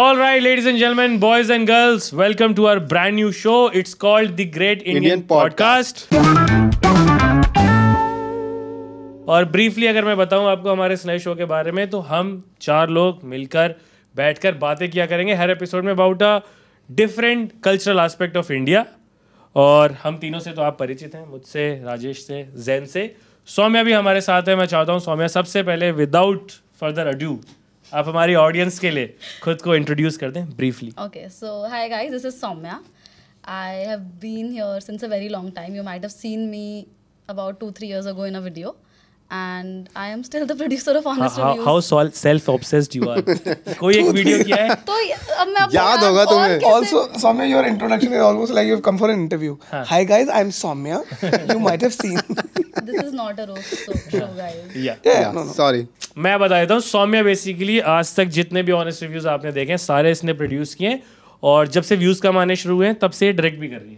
All right, ladies and gentlemen, boys and girls, welcome to our brand new show. It's called The Great Indian, Indian Podcast. और briefly अगर मैं बताऊं आपको हमारे स्नेह show के बारे में तो हम चार लोग मिलकर बैठकर बातें किया करेंगे हर एपिसोड में about a different cultural aspect of India और हम तीनों से तो आप परिचित हैं मुझसे राजेश से जैन से सौम्या भी हमारे साथ है मैं चाहता हूं सौम्या सबसे पहले विदाउट फर्दर अड्यू आप हमारी ऑडियंस के लिए खुद को इंट्रोड्यूस कर दें briefly okay so hi guys this is Saumya I have been here since a very long time you might have seen me about two three years ago in a video and I am still the producer of Honest Reviews how self obsessed you are कोई एक video किया है तो अब मैं आपको याद होगा तुम्हें also Saumya your introduction is almost like you have come for an interview hi guys I am Saumya you might have seen this is not a roast show guys yeah sorry मैं बता देता हूँ सोम्या बेसिकली आज तक जितने भी ऑनेस्ट रिव्यूज आपने देखे सारे इसने प्रोड्यूस किए और जब से व्यूज कम आने शुरू हुए तब से डायरेक्ट भी कर रही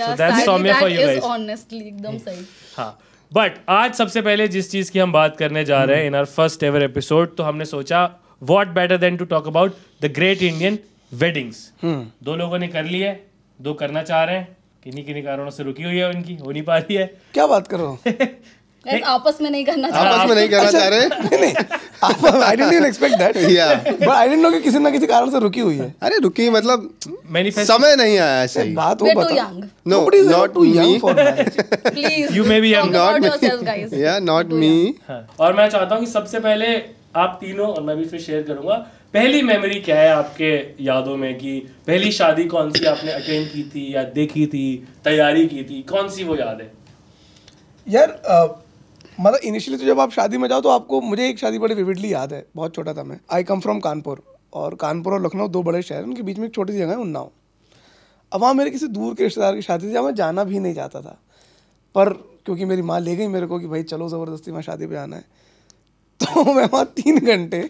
है that's Saumya for you guys honestly एकदम सही हां बट आज सबसे पहले जिस चीज की हम बात करने जा रहे हैं in our first ever episode तो हमने सोचा what better than to talk about the great Indian weddings दो लोगों ने कर लिया है दो करना चाह रहे हैं किन्हीं किन्हीं कारणों से रुकी हुई है उनकी हो नहीं पा रही है क्या बात कर रहा हूँ आपस में नहीं करना अच्छा, चाह रहे I didn't expect that yeah but I didn't know कि किसी ना किसी कारण से रुकी हुई है अरे रुकी मतलब समय नहीं आया सही बात वो बता no not too young for please you may be young not yeah not me और मैं चाहता हूं कि सबसे पहले आप तीनों और मैं भी फिर शेयर करूंगा पहली मेमोरी क्या है आपके यादों में कि पहली शादी कौन सी आपने अटेंड की थी या देखी थी तैयारी की थी कौन सी वो याद है यार मतलब इनिशियली तो जब आप शादी में जाओ तो आपको मुझे एक शादी बड़ी विविडली याद है बहुत छोटा था मैं आई कम फ्रॉम कानपुर और कानपुर और लखनऊ दो बड़े शहर उनके बीच में एक छोटी सी जगह है उन्नाव अब वहाँ मेरे किसी दूर के रिश्तेदार की शादी थी मैं जाना भी नहीं चाहता था पर क्योंकि मेरी माँ ले गई मेरे को कि भाई चलो ज़बरदस्ती वहाँ शादी पर आना है तो मैं वहाँ तीन घंटे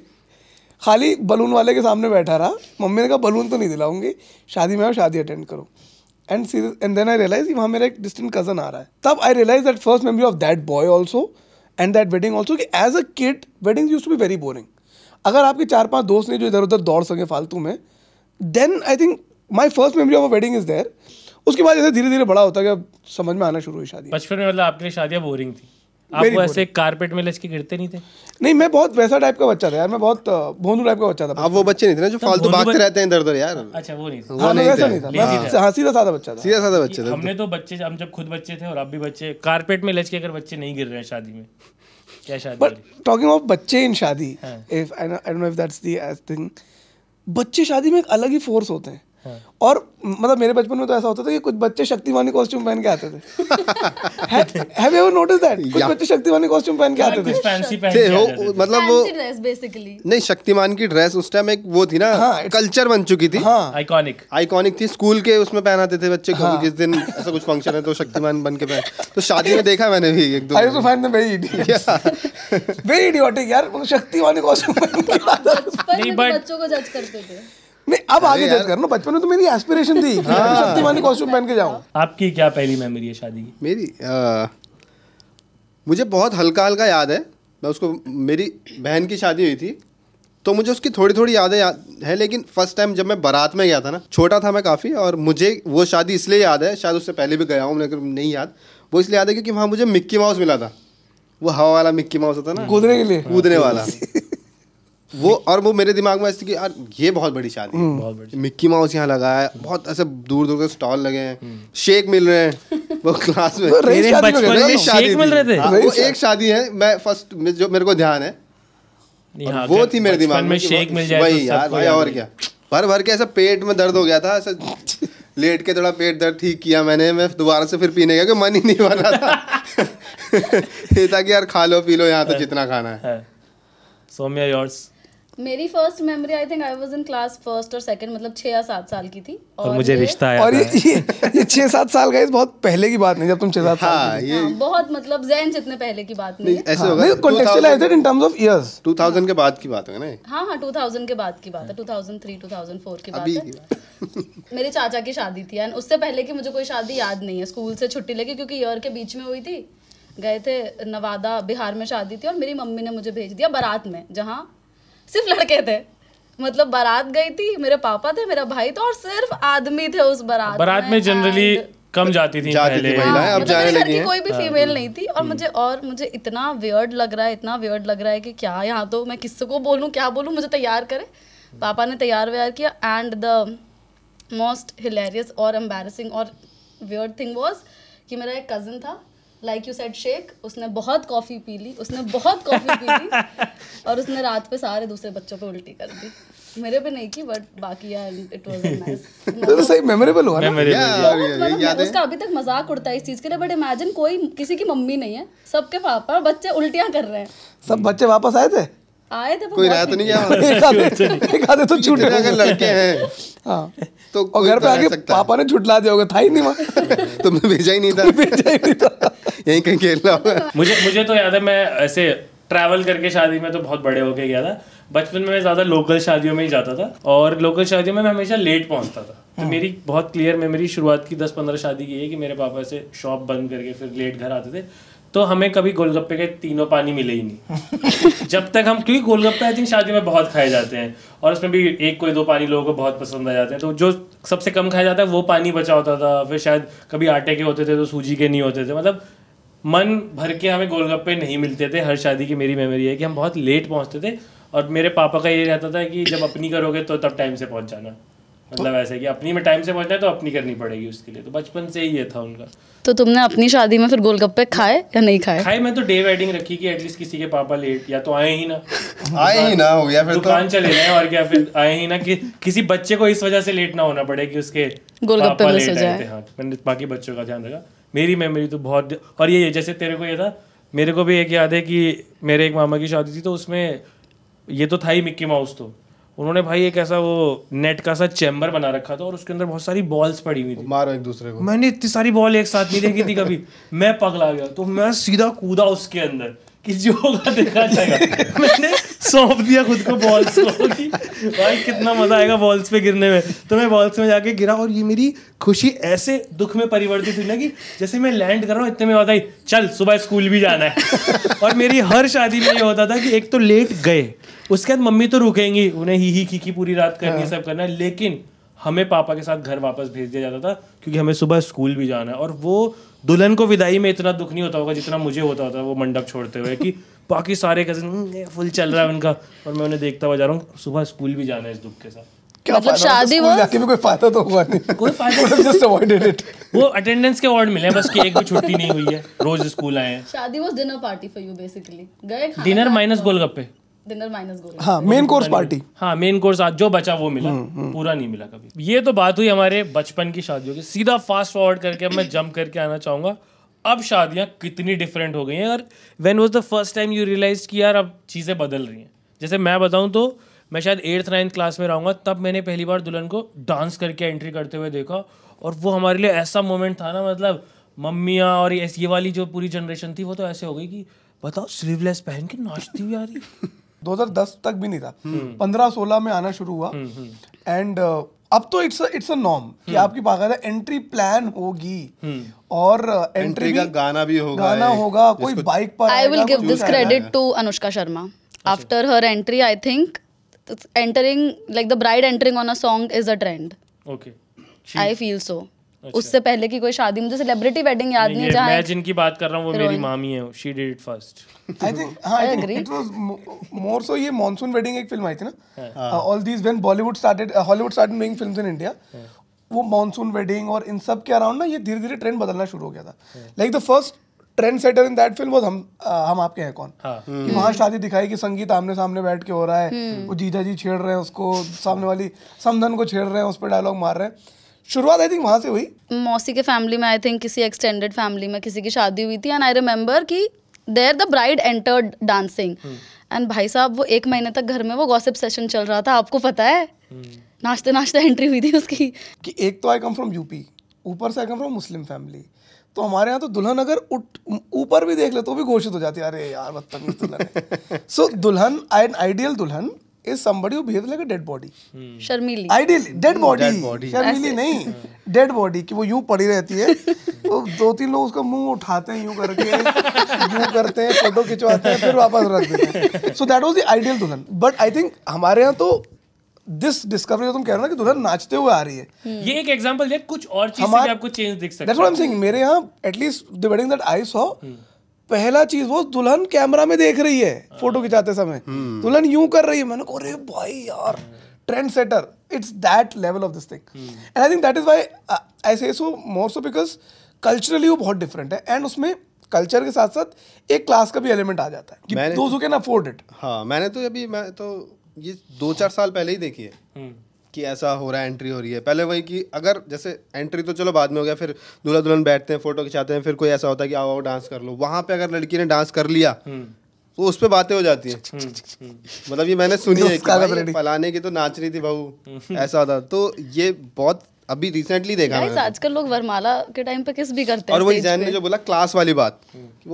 खाली बलून वाले के सामने बैठा रहा मम्मी ने कहा बलून तो नहीं दिलाऊंगी शादी में शादी अटेंड करो and and then I realize वहाँ मेरा एक डिस्टेंट कजन आ रहा है तब I realize that first memory of that boy also and that wedding also कि as a kid wedding use to be very boring अगर आपके चार पांच दोस्त ने जो इधर उधर दौड़ सके फालतू में then I think my first memory of a wedding is there उसके बाद जैसे धीरे धीरे बड़ा होता है समझ में आना शुरू हुई शादी बचपन में मतलब आपके लिए शादियाँ बोरिंग थी आप ऐसे कारपेट में लचके गिरते नहीं थे नहीं मैं बहुत वैसा टाइप का बच्चा था यार मैं बहुत भोंदू टाइप का बच्चा था आप वो बच्चे नहीं थे ना जो तो फालतू भागते रहते हैं इधर उधर यार अच्छा वो नहीं था हाँ, वो नहीं था मैं हाँ। हाँ, सीधा साधा बच्चा था सीधा साधा बच्चा था हमने तो बच्चे हम जब खुद बच्चे थे और आप भी बच्चे कारपेट में लचके अगर बच्चे नहीं गिर रहे हैं शादी में क्या शादी बट टॉकिंग ऑफ बच्चे इन शादी if I don't know if that's the thing बच्चे शादी में एक अलग ही फोर्स होते हैं हाँ। और मतलब मेरे बचपन में तो ऐसा होता था कि कुछ बच्चे शक्तिवानी कॉस्ट्यूम पहन के आते थे हैव यू नोटिस दैट कुछ बच्चे शक्तिवानी कॉस्ट्यूम पहन के आते थे फैंसी पहन के आते थे मतलब वो ड्रेस बेसिकली नहीं शक्तिमान की ड्रेस उस टाइम एक वो थी ना कल्चर हाँ, बन चुकी थी आइकॉनिक हाँ। आइकॉनिक थी स्कूल के उसमें पहनाते थे बच्चे कभी जिस दिन ऐसा कुछ फंक्शन है तो शक्तिमान बन के पहन तो शादी में देखा मैंने भी एक दो I was find very idiot very idiotic यार शक्तिवानी कॉस्ट्यूम पहन के आते थे तो नहीं बट बच्चों को जज करते थे नहीं अब आगे जज करना बचपन में तो मेरी एस्पिरेशन थी हाँ। शक्तिमान कॉस्ट्यूम पहन के जाऊं आपकी क्या पहली मेमोरी है शादी की मेरी मुझे बहुत हल्का हल्का याद है मैं उसको मेरी बहन की शादी हुई थी तो मुझे उसकी थोड़ी थोड़ी यादें याद है लेकिन फर्स्ट टाइम जब मैं बारात में गया था ना छोटा था मैं काफ़ी और मुझे वो शादी इसलिए याद है शायद उससे पहले भी गया हूँ लेकिन नहीं याद वो इसलिए याद है क्योंकि वहाँ मुझे मिक्की माउस मिला था वो हवा वाला मिक्की माउस होता ना कूदने के लिए कूदने वाला वो और वो मेरे दिमाग में ऐसे कि यार ये बहुत बड़ी शादी है हम्म। बहुत बड़ी मिक्की माउस यहाँ लगा है बहुत ऐसे दूर दूर के स्टॉल लगे हैं हम्म। शेक मिल रहे हैं वो क्लास में मेरे बचपन में शेक मिल रहे थे हाँ, वो एक शादी है मैं फर्स्ट जो मेरे को ध्यान है हाँ, वो थी मेरे दिमाग में शेक मिल जाए तो वही यार भाई और क्या भर भर के ऐसा पेट में दर्द हो गया था ऐसा लेट के थोड़ा पेट दर्द ठीक किया मैंने मैं दोबारा से फिर पीने गया मन ही नहीं बन रहा था ये था कि यार खा लो पी लो यहाँ तो हाँ। जितना खाना है सोम्या योर्स मेरी first memory I think I was in class first और सेकंड मतलब छह या सात साल की थी और, और मुझे रिश्ता आया और ये ये, ये छह सात साल का बहुत पहले की बात नहीं जब तुम छह सात हाँ, साल ये हाँ, बहुत मतलब जैन जितने पहले की बात नहीं, नहीं ऐसे हाँ, होगा इन टर्म्स ऑफ इयर्स 2000 के बाद की बात है ना हाँ हां 2000 के बाद की बात है 2003 2004 की बात है मेरे चाचा की शादी थी एंड उससे पहले की मुझे कोई शादी याद नहीं है स्कूल से छुट्टी लेके क्योंकि ईयर के बीच में हुई थी गए थे नवादा बिहार में शादी थी और मेरी मम्मी ने मुझे भेज दिया बारात में जहाँ सिर्फ लड़के थे मतलब बारात गई थी मेरे पापा थे मेरा भाई था और सिर्फ आदमी थे उस बारात बारात में जनरली कम जाती थी जाती पहले थी अब हाँ, मतलब जाने लगी कोई भी फीमेल हाँ। नहीं थी और हम्म। मुझे और मुझे इतना वियर्ड लग रहा है इतना वियर्ड लग रहा है कि क्या यहाँ तो मैं किसको को बोलूँ क्या बोलूँ मुझे तैयार करे पापा ने तैयार व्यार किया एंड द मोस्ट हिलेरियस और एम्बेसिंग और वियर्ड थिंग वॉज कि मेरा एक कज़न था लाइक यू सेट शेख उसने बहुत कॉफ़ी पी ली उसने बहुत कॉफ़ी पी ली और उसने रात पे सारे दूसरे बच्चों पे उल्टी कर दी मेरे पे नहीं की बट बाकी इट वाज नाइस तो सही मेमोरेबल हुआ ना मतलब उसका अभी तक मजाक उड़ता है इस चीज के लिए बट इमेजिन कोई किसी की मम्मी नहीं है सबके पापा बच्चे उल्टियां कर रहे हैं सब बच्चे वापस आए थे आए थे तो कोई नहीं गया तो लड़के हैं हाँ। तो और घर पे तो आके पापा ने दिया होगा था ही नहीं वहाँ तुमने भेजा ही नहीं था भेजा ही नहीं था यहीं कहीं मुझे मुझे तो याद है मैं ऐसे ट्रैवल करके शादी में तो बहुत बड़े होके गया था बचपन में मैं ज़्यादा लोकल शादियों में ही जाता था और लोकल शादियों में मैं हमेशा लेट पहुंचता था तो हाँ। मेरी बहुत क्लियर मेमोरी शुरुआत की दस पंद्रह शादी की है कि मेरे पापा ऐसे शॉप बंद करके फिर लेट घर आते थे तो हमें कभी गोलगप्पे के तीनों पानी मिले ही नहीं जब तक हम क्योंकि गोलगप्पे आई थिंक शादी में बहुत खाए जाते हैं और उसमें भी एक कोई दो पानी लोगों को बहुत पसंद आ जाते हैं तो जो सबसे कम खाया जाता है वो पानी बचा होता था फिर शायद कभी आटे के होते थे तो सूजी के नहीं होते थे मतलब मन भर के हमें गोलगप्पे नहीं मिलते थे हर शादी की मेरी मेमोरी है कि हम बहुत लेट पहुँचते थे और मेरे पापा का ये रहता था कि जब अपनी करोगे तो तब टाइम से पहुँच जाना मतलब तो- ऐसे कि अपनी में टाइम से पहुंचना है तो अपनी करनी पड़ेगी उसके लिए तो बचपन से ही ये था उनका तो तुमने अपनी शादी में फिर गोलगप्पे खाए या नहीं खाए खाए मैं तो डे वेडिंग रखी कि एटलीस्ट किसी के पापा लेट या तो आए ही ना आए ही ना हो गया फिर तो। दुकान तो... चले गए और क्या फिर आए ही ना कि किसी बच्चे को इस वजह से लेट ना होना पड़े कि उसके गोलगप्पे मिस हो जाए हां मैंने बाकी बच्चों का ध्यान रखा मेरी मेमोरी तो बहुत और ये जैसे तेरे को ये था मेरे को भी एक याद है कि मेरे एक मामा की शादी थी तो उसमें ये तो था ही मिक्की माउस तो उन्होंने भाई एक ऐसा वो नेट का सा चैम्बर बना रखा था और उसके अंदर बहुत सारी बॉल्स पड़ी हुई थी मारो एक दूसरे को मैंने इतनी सारी बॉल एक साथ नहीं देखी थी कभी मैं पगला गया तो मैं सीधा कूदा उसके अंदर कि जो होगा देखा जाएगा मैंने सौंप दिया खुद को बॉल्स को कि भाई कितना मजा आएगा बॉल्स पे गिरने में तो मैं बॉल्स में जाके गिरा और ये मेरी खुशी ऐसे दुख में परिवर्तित हुई ना कि जैसे मैं लैंड कर रहा हूँ इतने में होता ही चल सुबह स्कूल भी जाना है और मेरी हर शादी में ये होता था कि एक तो लेट गए उसके बाद मम्मी तो रुकेंगी उन्हें ही ही की की पूरी रात करनी हाँ। सब करना है लेकिन हमें पापा के साथ घर वापस भेज दिया जाता था क्योंकि हमें सुबह स्कूल भी जाना है और वो दुल्हन को विदाई में इतना दुख नहीं होता होगा जितना मुझे होता होता वो मंडप छोड़ते हुए कि बाकी सारे कजन हम्म, फुल चल रहा है उनका और मैं उन्हें देखता हुआ जा रहा हूँ सुबह स्कूल भी जाना है इस दुख के साथ क्या मतलब, मतलब शादी वो जाके तो माइनस तो। गोलगप्पे मेन कोर्स पार्टी हाँ मेन कोर्स हाँ, आज जो बचा वो मिला हम्म, हम्म। पूरा नहीं मिला कभी ये तो बात हुई हमारे बचपन की शादियों की सीधा फास्ट फॉरवर्ड करके मैं जंप करके आना चाहूंगा अब शादियां कितनी डिफरेंट हो गई हैं और when was the first time you realize कि यार अब चीज़ें बदल रही हैं जैसे मैं बताऊँ तो मैं शायद एट्थ नाइन्थ क्लास में रहूँगा तब मैंने पहली बार दुल्हन को डांस करके एंट्री करते हुए देखा और वो हमारे लिए ऐसा मोमेंट था ना मतलब मम्मियाँ और ये वाली जो पूरी जनरेशन थी वो तो ऐसे हो गई कि बताओ स्लीवलेस पहन के नाचती हुई आ रही 2010 तक भी नहीं था 15-16 हम्म। में आना शुरू हुआ एंड हम्म, हम्म। uh, अब तो इट्स इट्स अ नॉर्म कि आपकी बाकायदा एंट्री प्लान होगी और एंट्री uh, का गाना भी होगा गाना होगा कोई बाइक पर I will give this credit to Anushka Sharma after her entry I think entering like the bride entering on a song is a trend okay I feel so अच्छा। उससे पहले की कोई शादी मुझे सेलिब्रिटी वेडिंग याद नहीं, नहीं जहाँ मैं जिनकी बात कर रहा हूं वो मेरी मामी है she did it first I think हां I agree it was more so ये मॉनसून वेडिंग एक फिल्म आई थी ना all these when Bollywood started Hollywood started making films in India वो मॉनसून वेडिंग और इन सब के अराउंड ना ये धीरे धीरे ट्रेंड बदलना शुरू हो गया था like the first trend setter in that film was हम uh, हम आपके हैं कौन हाँ। कि वहां शादी दिखाई कि संगीत आमने सामने बैठ के हो रहा है हम्म। वो जीजा जी छेड़ रहे हैं उसको सामने वाली समधन को छेड़ रहे हैं उस पर डायलॉग मार रहे हैं शुरुआत आई थिंक वहाँ से हुई मौसी के फैमिली में आई थिंक किसी एक्सटेंडेड फैमिली में किसी की शादी हुई थी एंड आई रिमेम्बर कि there the bride entered dancing and भाई साहब वो एक महीने तक घर में वो गॉसिप सेशन चल रहा था आपको पता है hmm. नाश्ते नाश्ते एंट्री हुई थी उसकी कि एक तो आई कम फ्रॉम यूपी ऊपर से आई कम फ्रॉम मुस्लिम फैमिली तो हमारे यहाँ तो दुल्हन अगर उठ ऊपर भी देख ले तो भी घोषित हो जाती है अरे यार बदतमीज दुल्हन सो दुल्हन आई एन आइडियल दुल्हन is somebody who behaves like a dead body. Hmm. शर्मीली. Ideally dead hmm, body. Dead body. शर्मीली नहीं hmm. dead body कि वो यूं पड़ी रहती है तो दो तीन लोग उसका मुंह उठाते हैं यूं करके यूं करते हैं फोटो खिंचवाते हैं फिर वापस रख देते हैं so that was the ideal दुल्हन बट आई थिंक हमारे यहाँ तो दिस डिस्कवरी जो तुम कह रहे हो ना कि दुल्हन नाचते हुए आ रही है hmm. ये एक एग्जांपल है कुछ और चीज से आपको चेंज दिख सकता है that's what I am saying मेरे यहाँ at least the wedding that I saw पहला चीज वो दुल्हन कैमरा में देख रही है फोटो खिंचाते समय हम्म। दुल्हन यूं कर रही है मैंने कहा अरे भाई यार trend setter it's that level of this thing and I think that is why I say so more so because culturally वो बहुत डिफरेंट है एंड उसमें कल्चर के साथ साथ एक क्लास का भी एलिमेंट आ जाता है कि दोस्तों कैन अफोर्ड इट हाँ मैंने तो अभी मैं तो ये दो चार साल पहले ही देखी है हम्म। कि ऐसा हो रहा है एंट्री हो रही है पहले वही कि अगर जैसे एंट्री तो चलो बाद में हो गया फिर दूल्हा दुल्हन बैठते हैं फोटो खिंचाते हैं फिर कोई ऐसा होता है कि आओ आओ डांस कर लो वहाँ पे अगर लड़की ने डांस कर लिया हम्म। तो उस पर बातें हो जाती हैं हम्म, हम्म। मतलब ये मैंने सुनी है कि फलाने की तो नाच रही थी बहू ऐसा होता तो ये बहुत अभी रिसेंटली देखा आजकल लोग वरमाला के टाइम पे किस भी करते हैं और वही जैन ने जो बोला क्लास वाली बात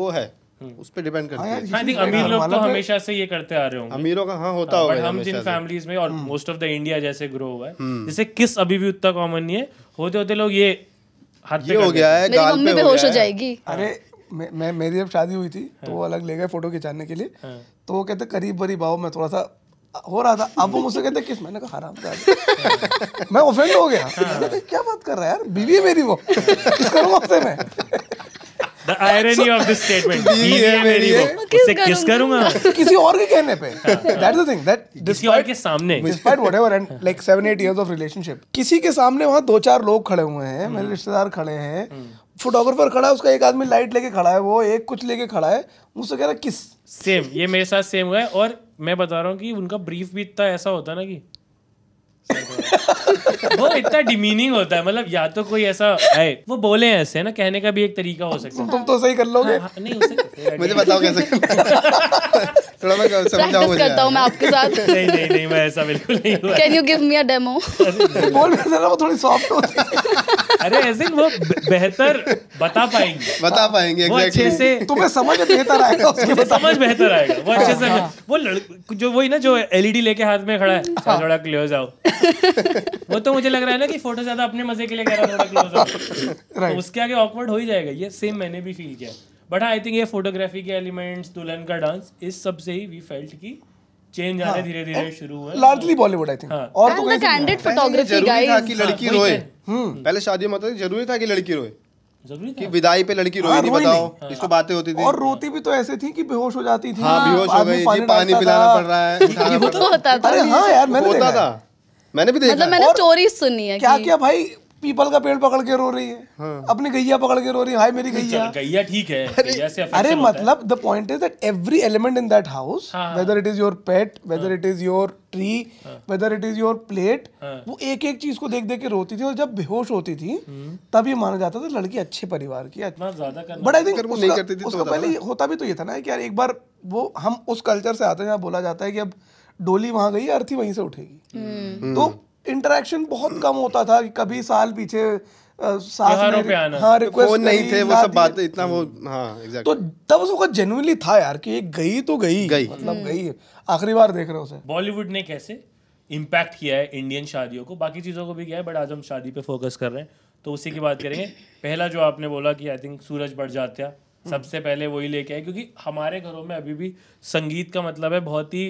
वो है हम्म। उस पर डिपेंड करती हाँ है आई थिंक अमीर लोग तो हमेशा से ये करते आ रहे होंगे अमीरों का हाँ होता हाँ, होगा हम जिन फैमिलीज में और मोस्ट ऑफ द इंडिया जैसे ग्रो हुआ है हम्म। जैसे किस अभी भी उतना कॉमन नहीं है होते होते लोग ये हाथ पे हो गया है गाल पे हो जाएगी हाँ। अरे मैं मेरी जब शादी हुई थी तो वो अलग ले गए फोटो खिंचाने के लिए तो वो कहते करीब बरीब आओ मैं थोड़ा सा हो रहा था अब वो मुझसे कहते किस मैंने कहा हराम कर मैं ऑफेंड हो गया हाँ। क्या बात कर रहा है यार बीवी है मेरी वो किस करूँ उससे मैं the irony of this statement बीवी है मेरी वो उससे किस करूंगा किसी और के कहने पे That's the thing. That किसी और के सामने Despite whatever and like seven eight years of relationship. किसी के सामने वहाँ दो चार लोग खड़े हुए हैं मेरे रिश्तेदार खड़े हैं फोटोग्राफर खड़ा है उसका एक आदमी लाइट लेके खड़ा है वो एक कुछ लेके खड़ा है मुझसे कह रहा किस सेम ये मेरे साथ सेम हुआ है और मैं बता रहा हूँ कि उनका ब्रीफ भी इतना ऐसा होता है ना कि वो इतना डिमीनिंग होता है मतलब या तो कोई ऐसा है वो बोले ऐसे ना कहने का भी एक तरीका हो सकता है तुम तो सही कर लोगे हाँ, हाँ नहीं मुझे बताओ कैसे थोड़ा मैं करता हूं मैं आपके साथ नहीं नहीं नहीं मैं ऐसा बिल्कुल नहीं हुआ can you give me a demo बोल ना वो थोड़ी सॉफ्ट होती अरे ऐसे वो बेहतर बता पाएंगे बता पाएंगे वो अच्छे से तुम्हें समझ बेहतर आएगा उसके समझ बेहतर आएगा वो अच्छे से हाँ, हाँ। वो जो वही ना जो एलईडी e लेके हाथ में खड़ा है थोड़ा क्लियो आओ वो तो मुझे लग रहा है ना कि फोटो ज्यादा अपने मजे के लिए कह रहा था right. तो उसके आगे ऑकवर्ड हो ही जाएगा ये सेम मैंने भी फील किया बट आई थिंक ये फोटोग्राफी के एलिमेंट्स दुल्हन का डांस इस सब से ही वी फेल्ट की चेंज धीरे धीरे शुरू हुआ लार्जली बॉलीवुड आई थिंक और तो फोटोग्राफी गाइस था कि लड़की रोए हम्म। पहले शादी में होता जरूरी था कि लड़की रोए कि विदाई पे लड़की रोई हाँ, बताओ इसको बातें होती थी और रोती भी तो ऐसे थी कि बेहोश हो जाती थी हाँ बेहोश हो गई पानी पिलाना पड़ रहा है तो अरे हाँ यार मैंने देखा था मैंने भी देखा मतलब मैंने स्टोरी सुनी है क्या क्या भाई पीपल का पेड़ पकड़ के रो रही है हाँ। अपनी गैया पकड़ के रो रही है हाय मेरी गैया गैया ठीक है अरे, से अरे मतलब the point is that every element in that house whether it is your pet whether it is your tree whether it is your plate वो एक एक चीज को देख देख के रोती थी और जब बेहोश होती थी हम्म। तब ये माना जाता था लड़की अच्छे परिवार की बट आई थिंक होता भी तो ये था ना कि यार एक बार वो हम उस कल्चर से आते हैं जहाँ बोला जाता है कि अब डोली वहां गई अर्थी वहीं से उठेगी हम्म। तो इंटरेक्शन बहुत कम होता था कि कभी साल पीछे हाँ, तो बॉलीवुड हाँ, तो तो मतलब हम्म। ने कैसे इम्पैक्ट किया है इंडियन शादियों को बाकी चीज़ों को भी किया है बट आज हम शादी पे फोकस कर रहे हैं तो उसी की बात करेंगे पहला जो आपने बोला कि आई थिंक सूरज बढ़ जाता सबसे पहले वही लेके आए क्योंकि हमारे घरों में अभी भी संगीत का मतलब है बहुत ही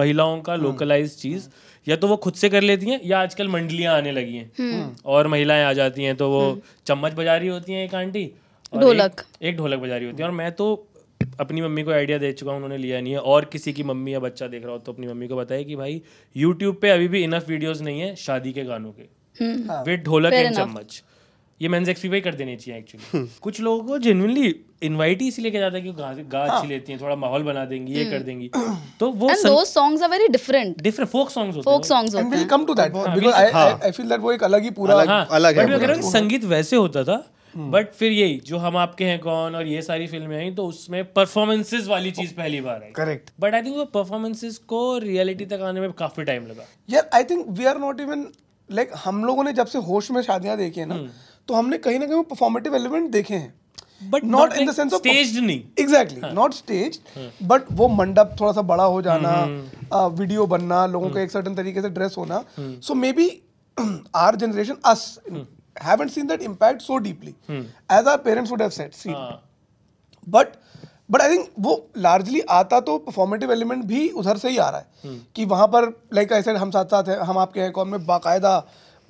महिलाओं का लोकलाइज हम्म। चीज या तो वो खुद से कर लेती हैं या आजकल मंडलियां आने लगी हैं हम्म। और महिलाएं आ जाती हैं तो वो हम्म। चम्मच बजा रही होती हैं एक आंटी ढोलक एक ढोलक बजा रही होती है और मैं तो अपनी मम्मी को आइडिया दे चुका हूँ उन्होंने लिया नहीं है और किसी की मम्मी या बच्चा देख रहा हो तो अपनी मम्मी को बताया कि भाई यूट्यूब पे अभी भी इनफ वीडियोज नहीं है शादी के गानों के हाँ। विद ढोलक एंड चम्मच ये मेंस एक्सपी पे कर देनी चाहिए एक्चुअली हम्म। कुछ लोगों को जेन्युइनली इनवाइट ही इसलिए किया जाता है कि गा गा हाँ। अच्छी लेती हैं थोड़ा माहौल बना देंगी ये कर हम्म। देंगी तो वो and those songs are very different different folk songs होते हैं फोक सॉन्ग्स होते हैं come to that because I I feel that वो एक अलग ही पूरा अलग हाँ, है बट मैं संगीत वैसे होता था बट हम्म। फिर यही जो हम आपके हैं कौन और ये सारी फिल्में आई तो उसमें परफॉर्मेंसेज वाली चीज पहली बार आई करेक्ट बट आई थिंक वो परफॉर्मेंसेज को रियलिटी तक आने में काफी टाइम लगा यार I think we are not even like हम लोगों ने जब से होश में शादियां देखी है ना तो हमने कहीं ना कहीं परफॉर्मेटिव एलिमेंट देखे हैं बट नॉट इन देंस ऑफ नहीं एग्जैक्टली नॉट स्टेज बट वो मंडप थोड़ा सा बड़ा हो जाना वीडियो हम्म, हम्म। बनना लोगों का हम्म। एक सर्टन तरीके से ड्रेस होना so maybe our generation us haven't seen that impact so deeply hmm. as our parents would have said seen ah. हाँ। but बट आई थिंक वो लार्जली आता तो परफॉर्मेटिव एलिमेंट भी उधर से ही आ रहा है hmm. कि वहाँ पर लाइक आई सेड हम साथ साथ हैं हम आपके हैं कौन में बाकायदा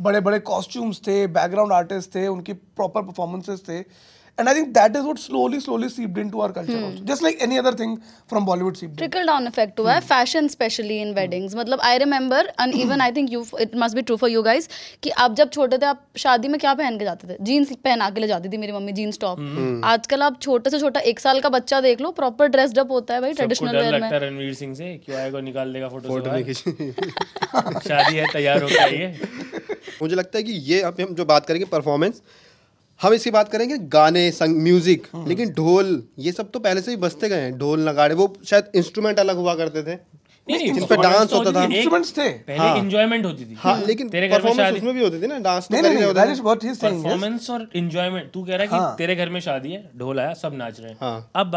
बड़े बड़े कॉस्ट्यूम्स थे बैकग्राउंड आर्टिस्ट थे उनकी प्रॉपर परफॉर्मेंसेस थे And I think that is what slowly, slowly seeped into our culture hmm. also. Just like any other thing from Bollywood seeped Trickle down effect हुआ है फैशन स्पेशली इन वेडिंग्स मतलब I remember and even I think you it must be true for you guys कि आप जब छोटे थे आप शादी में क्या पहन के जाते थे जीन्स पहना के ले जाती थी मेरी mummy jeans top hmm. hmm. आजकल आप छोटे से छोटा एक साल का बच्चा देख लो प्रॉपर ड्रेस्ड अप होता है भाई ट्रेडिशनल वेयर में रणवीर सिंह से क्यों आएगा निकाल देगा फोटो फोटो शादी है तैयार हो गई है मुझे लगता है कि ये अब हम जो बात करेंगे परफॉर्मेंस हम इसकी बात करेंगे गाने संग म्यूजिक हम्म। लेकिन ढोल ये सब तो पहले से ही बसते गए हैं ढोल नगाड़े वो शायद इंस्ट्रूमेंट अलग हुआ करते थे घर में शादी है ढोल आया सब नाच रहे हैं हाँ। अब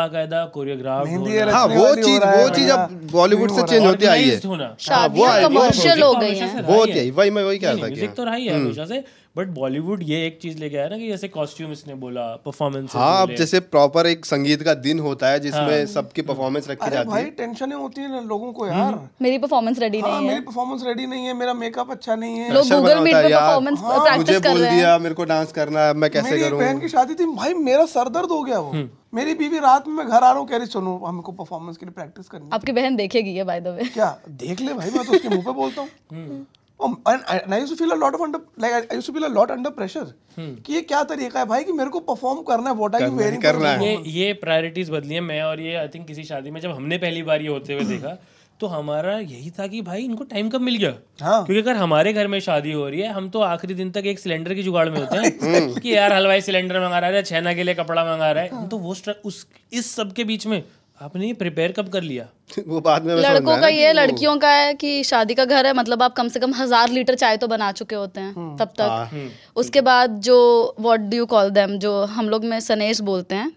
हाँ, वो चीज अब बॉलीवुड से चेंज होती आई है हाँ, तो वही मैं वही कह रहा था म्यूजिक तो रहा ही है हम्म। हमेशा से बट बॉलीवुड ये एक चीज लेके आया ना कि जैसे कॉस्ट्यूम इसने बोला परफॉर्मेंस हाँ अब जैसे प्रॉपर एक संगीत का दिन होता है जिसमें हाँ। सबकी परफॉर्मेंस रखी जाती भाई है टेंशन होती है ना लोगों को यार हम्म। मेरी परफॉर्मेंस रेडी हाँ, नहीं है मेरी परफॉर्मेंस रेडी नहीं है मेरा मेकअप अच्छा नहीं है लोग गूगल मीट पे परफॉर्मेंस हाँ। प्रैक्टिस कर रहे हैं मेरे को डांस करना है मैं कैसे करूँ बहन की शादी थी भाई मेरा सर दर्द हो गया वो हम्म। मेरी बीवी रात में घर आ रहा हूँ कह रही सुनो हमको परफॉर्मेंस के लिए प्रैक्टिस करनी आपकी बहन देखेगी है बाय द वे क्या देख ले भाई मैं तो उसके मुंह पे बोलता हूँ हम्म। ये क्या तरीका है भाई कि मेरे को परफॉर्म करना है व्हाट आर यू वेयरिंग करना है ये ये प्रायोरिटीज बदली है मैं और ये आई थिंक किसी शादी में जब हमने पहली बार ये होते हुए देखा तो हमारा यही था कि भाई इनको टाइम कब मिल गया हाँ। क्योंकि अगर हमारे घर में शादी हो रही है हम तो आखिरी दिन तक एक सिलेंडर की जुगाड़ में होते हैं कि यार हलवाई सिलेंडर मंगा रहा है छेना के लिए कपड़ा मंगा रहा है तो वो उस इस सब के बीच में आपने प्रिपेयर कब कर लिया वो बाद में लड़कों का ये लड़कियों का है कि शादी का घर है मतलब आप कम से कम हजार लीटर चाय तो बना चुके होते हैं हम्म। तब तक हाँ। हम्म। उसके बाद जो what do you call them जो हम लोग में सनेश बोलते हैं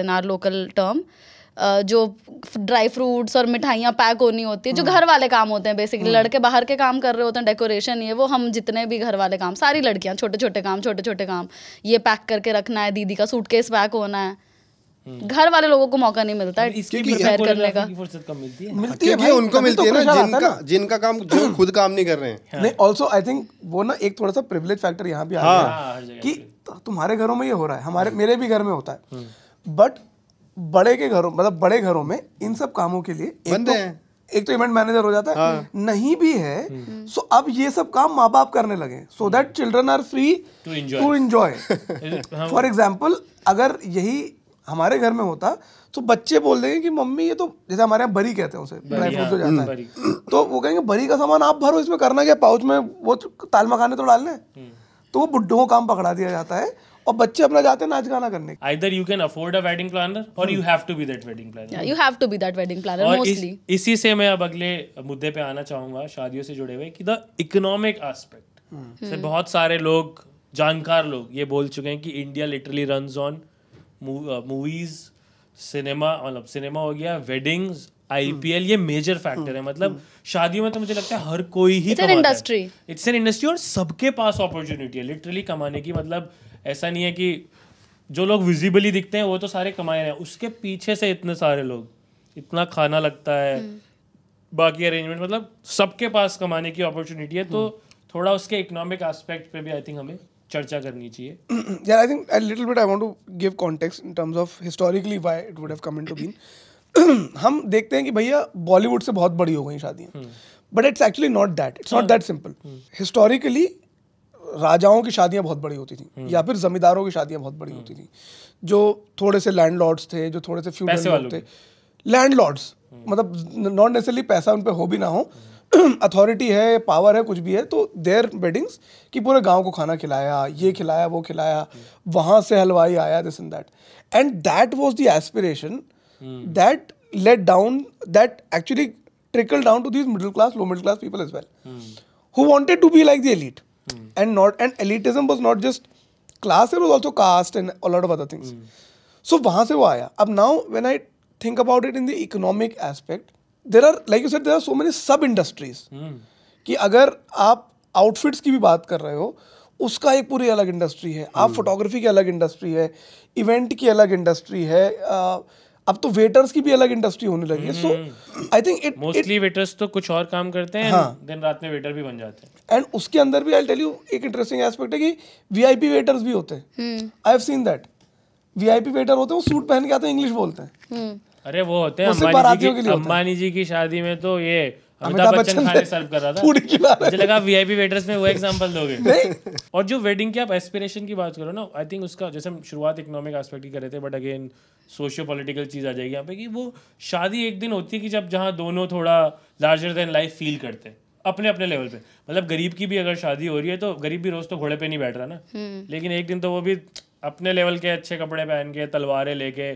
इन आर लोकल टर्म जो ड्राई फ्रूट्स और मिठाइयाँ पैक होनी होती है जो हम्म। घर वाले काम होते हैं बेसिकली लड़के बाहर के काम कर रहे होते हैं डेकोरेशन ये वो हम जितने भी घर वाले काम सारी लड़कियाँ छोटे छोटे काम छोटे छोटे काम ये पैक करके रखना है दीदी का सूटकेस पैक होना है घर वाले लोगों को मौका नहीं मिलता इसकी प्रिपेयर करने का मिलती है मिलती है उनको तो मिलती है ना जिनका जिनका काम जो हाँ। खुद काम नहीं कर रहे हैं नहीं आल्सो आई थिंक वो ना एक थोड़ा सा प्रिविलेज फैक्टर यहाँ भी आ रहा है हाँ, कि तुम्हारे घरों में ये हो रहा है हमारे हाँ। मेरे भी घर में होता है बट बड़े के घरों मतलब बड़े घरों में इन सब कामों के लिए एक तो एक तो इवेंट मैनेजर हो जाता है हाँ। नहीं भी है सो अब ये सब काम माँ बाप करने लगे so that children are free to enjoy for example अगर यही हमारे घर में होता तो बच्चे बोल देंगे कि मम्मी ये तो जैसे हमारे यहाँ बरी कहते हैं उसे ड्राई फ्रूट जो हाँ, जाता है तो वो कहेंगे बरी का सामान आप भरो इसमें करना क्या पाउच में वो ताल मखाने तो डालने हम्म। तो वो बुड्ढों को काम पकड़ा दिया जाता है और बच्चे अपना जाते हैं नाच गाना करने either you can afford a wedding planner और you have to be that wedding planner you have to be that wedding planner mostly इसी से मैं अब अगले मुद्दे पे आना चाहूंगा शादियों से जुड़े हुए कि द इकोनॉमिक एस्पेक्ट से बहुत सारे लोग जानकार लोग ये बोल चुके हैं कि India literally run on movies cinema मतलब सिनेमा हो गया वेडिंग्स आईपीएल ये मेजर फैक्टर है मतलब शादियों में तो मुझे लगता है हर कोई ही इंडस्ट्री इट्स एन इंडस्ट्री और सबके पास अपॉर्चुनिटी है लिटरली कमाने की मतलब ऐसा नहीं है कि जो लोग विजिबली दिखते हैं वो तो सारे कमाए रहे हैं उसके पीछे से इतने सारे लोग इतना खाना लगता है हम्म। बाकी अरेंजमेंट मतलब सबके पास कमाने की अपॉर्चुनिटी है तो हम्म। थोड़ा उसके इकोनॉमिक एस्पेक्ट पे भी आई थिंक हमें चर्चा करनी चाहिए यार I think I little but I want to give context in terms of historically why it would have come into been हम देखते हैं कि भैया बॉलीवुड से बहुत बड़ी हो गई शादियां but it's actually not that it's not that simple historically राजाओं की शादियां बहुत बड़ी होती थी हम्म। या फिर जमींदारों की शादियां बहुत बड़ी हम्म। होती थी जो थोड़े से लैंडलॉर्ड्स थे जो थोड़े से फ्यूडल थे लैंडलॉर्ड्स हम्म। मतलब नॉट नेसेसरली पैसा उन पे हो भी ना हो अथॉरिटी है पावर है कुछ भी है तो देयर वेडिंग्स कि पूरे गांव को खाना खिलाया ये खिलाया वो खिलाया वहाँ से हलवाई आया this and that and that was the aspiration that let down that actually trickle down to this middle class low middle class people is well who wanted to be like the elite and not and elitism was not just class it was also caste and all out of other things so वहाँ से वो आया अब now when I think about it in the economic aspect there are like you set there are so many सब industries कि अगर आप outfits की भी बात कर रहे हो उसका एक पूरी अलग इंडस्ट्री है आप फोटोग्राफी hmm. की अलग इंडस्ट्री है इवेंट की अलग इंडस्ट्री है अब तो वेटर्स की भी अलग इंडस्ट्री होने लगी है so I think it mostly waiters तो कुछ और काम करते हैं हाँ, दिन रात में वेटर भी बन जाते हैं एंड उसके अंदर भी आई टेल यू एक इंटरेस्टिंग एस्पेक्ट है कि वीआईपी वेटर्स भी होते हैं I have seen that VIP waiter होते हैं वो सूट पहन के आते हैं इंग्लिश बोलते हैं hmm. अरे वो होते हैं अंबानी जी की अंबानी जी की शादी में तो ये अमिताभ बच्चन खाने सर्व कर रहा था मुझे लगा वीआईपी वेटर्स में वो एग्जांपल दोगे और जो वेडिंग की आप एस्पिरेशन की बात करो ना आई थिंक उसका जैसे हम शुरुआत इकोनॉमिक एस्पेक्ट की कर रहे थे बट अगेन सोशियो पॉलिटिकल चीज़ आ जाएगी यहाँ पे कि वो शादी एक दिन होती है कि जब जहाँ दोनों थोड़ा लार्जर देन लाइफ फील करते हैं अपने अपने लेवल पे मतलब गरीब की भी अगर शादी हो रही है तो गरीब भी रोज तो घोड़े पे नहीं बैठ रहा ना हम्म। लेकिन एक दिन तो वो भी अपने लेवल के अच्छे कपड़े पहन के तलवारें लेके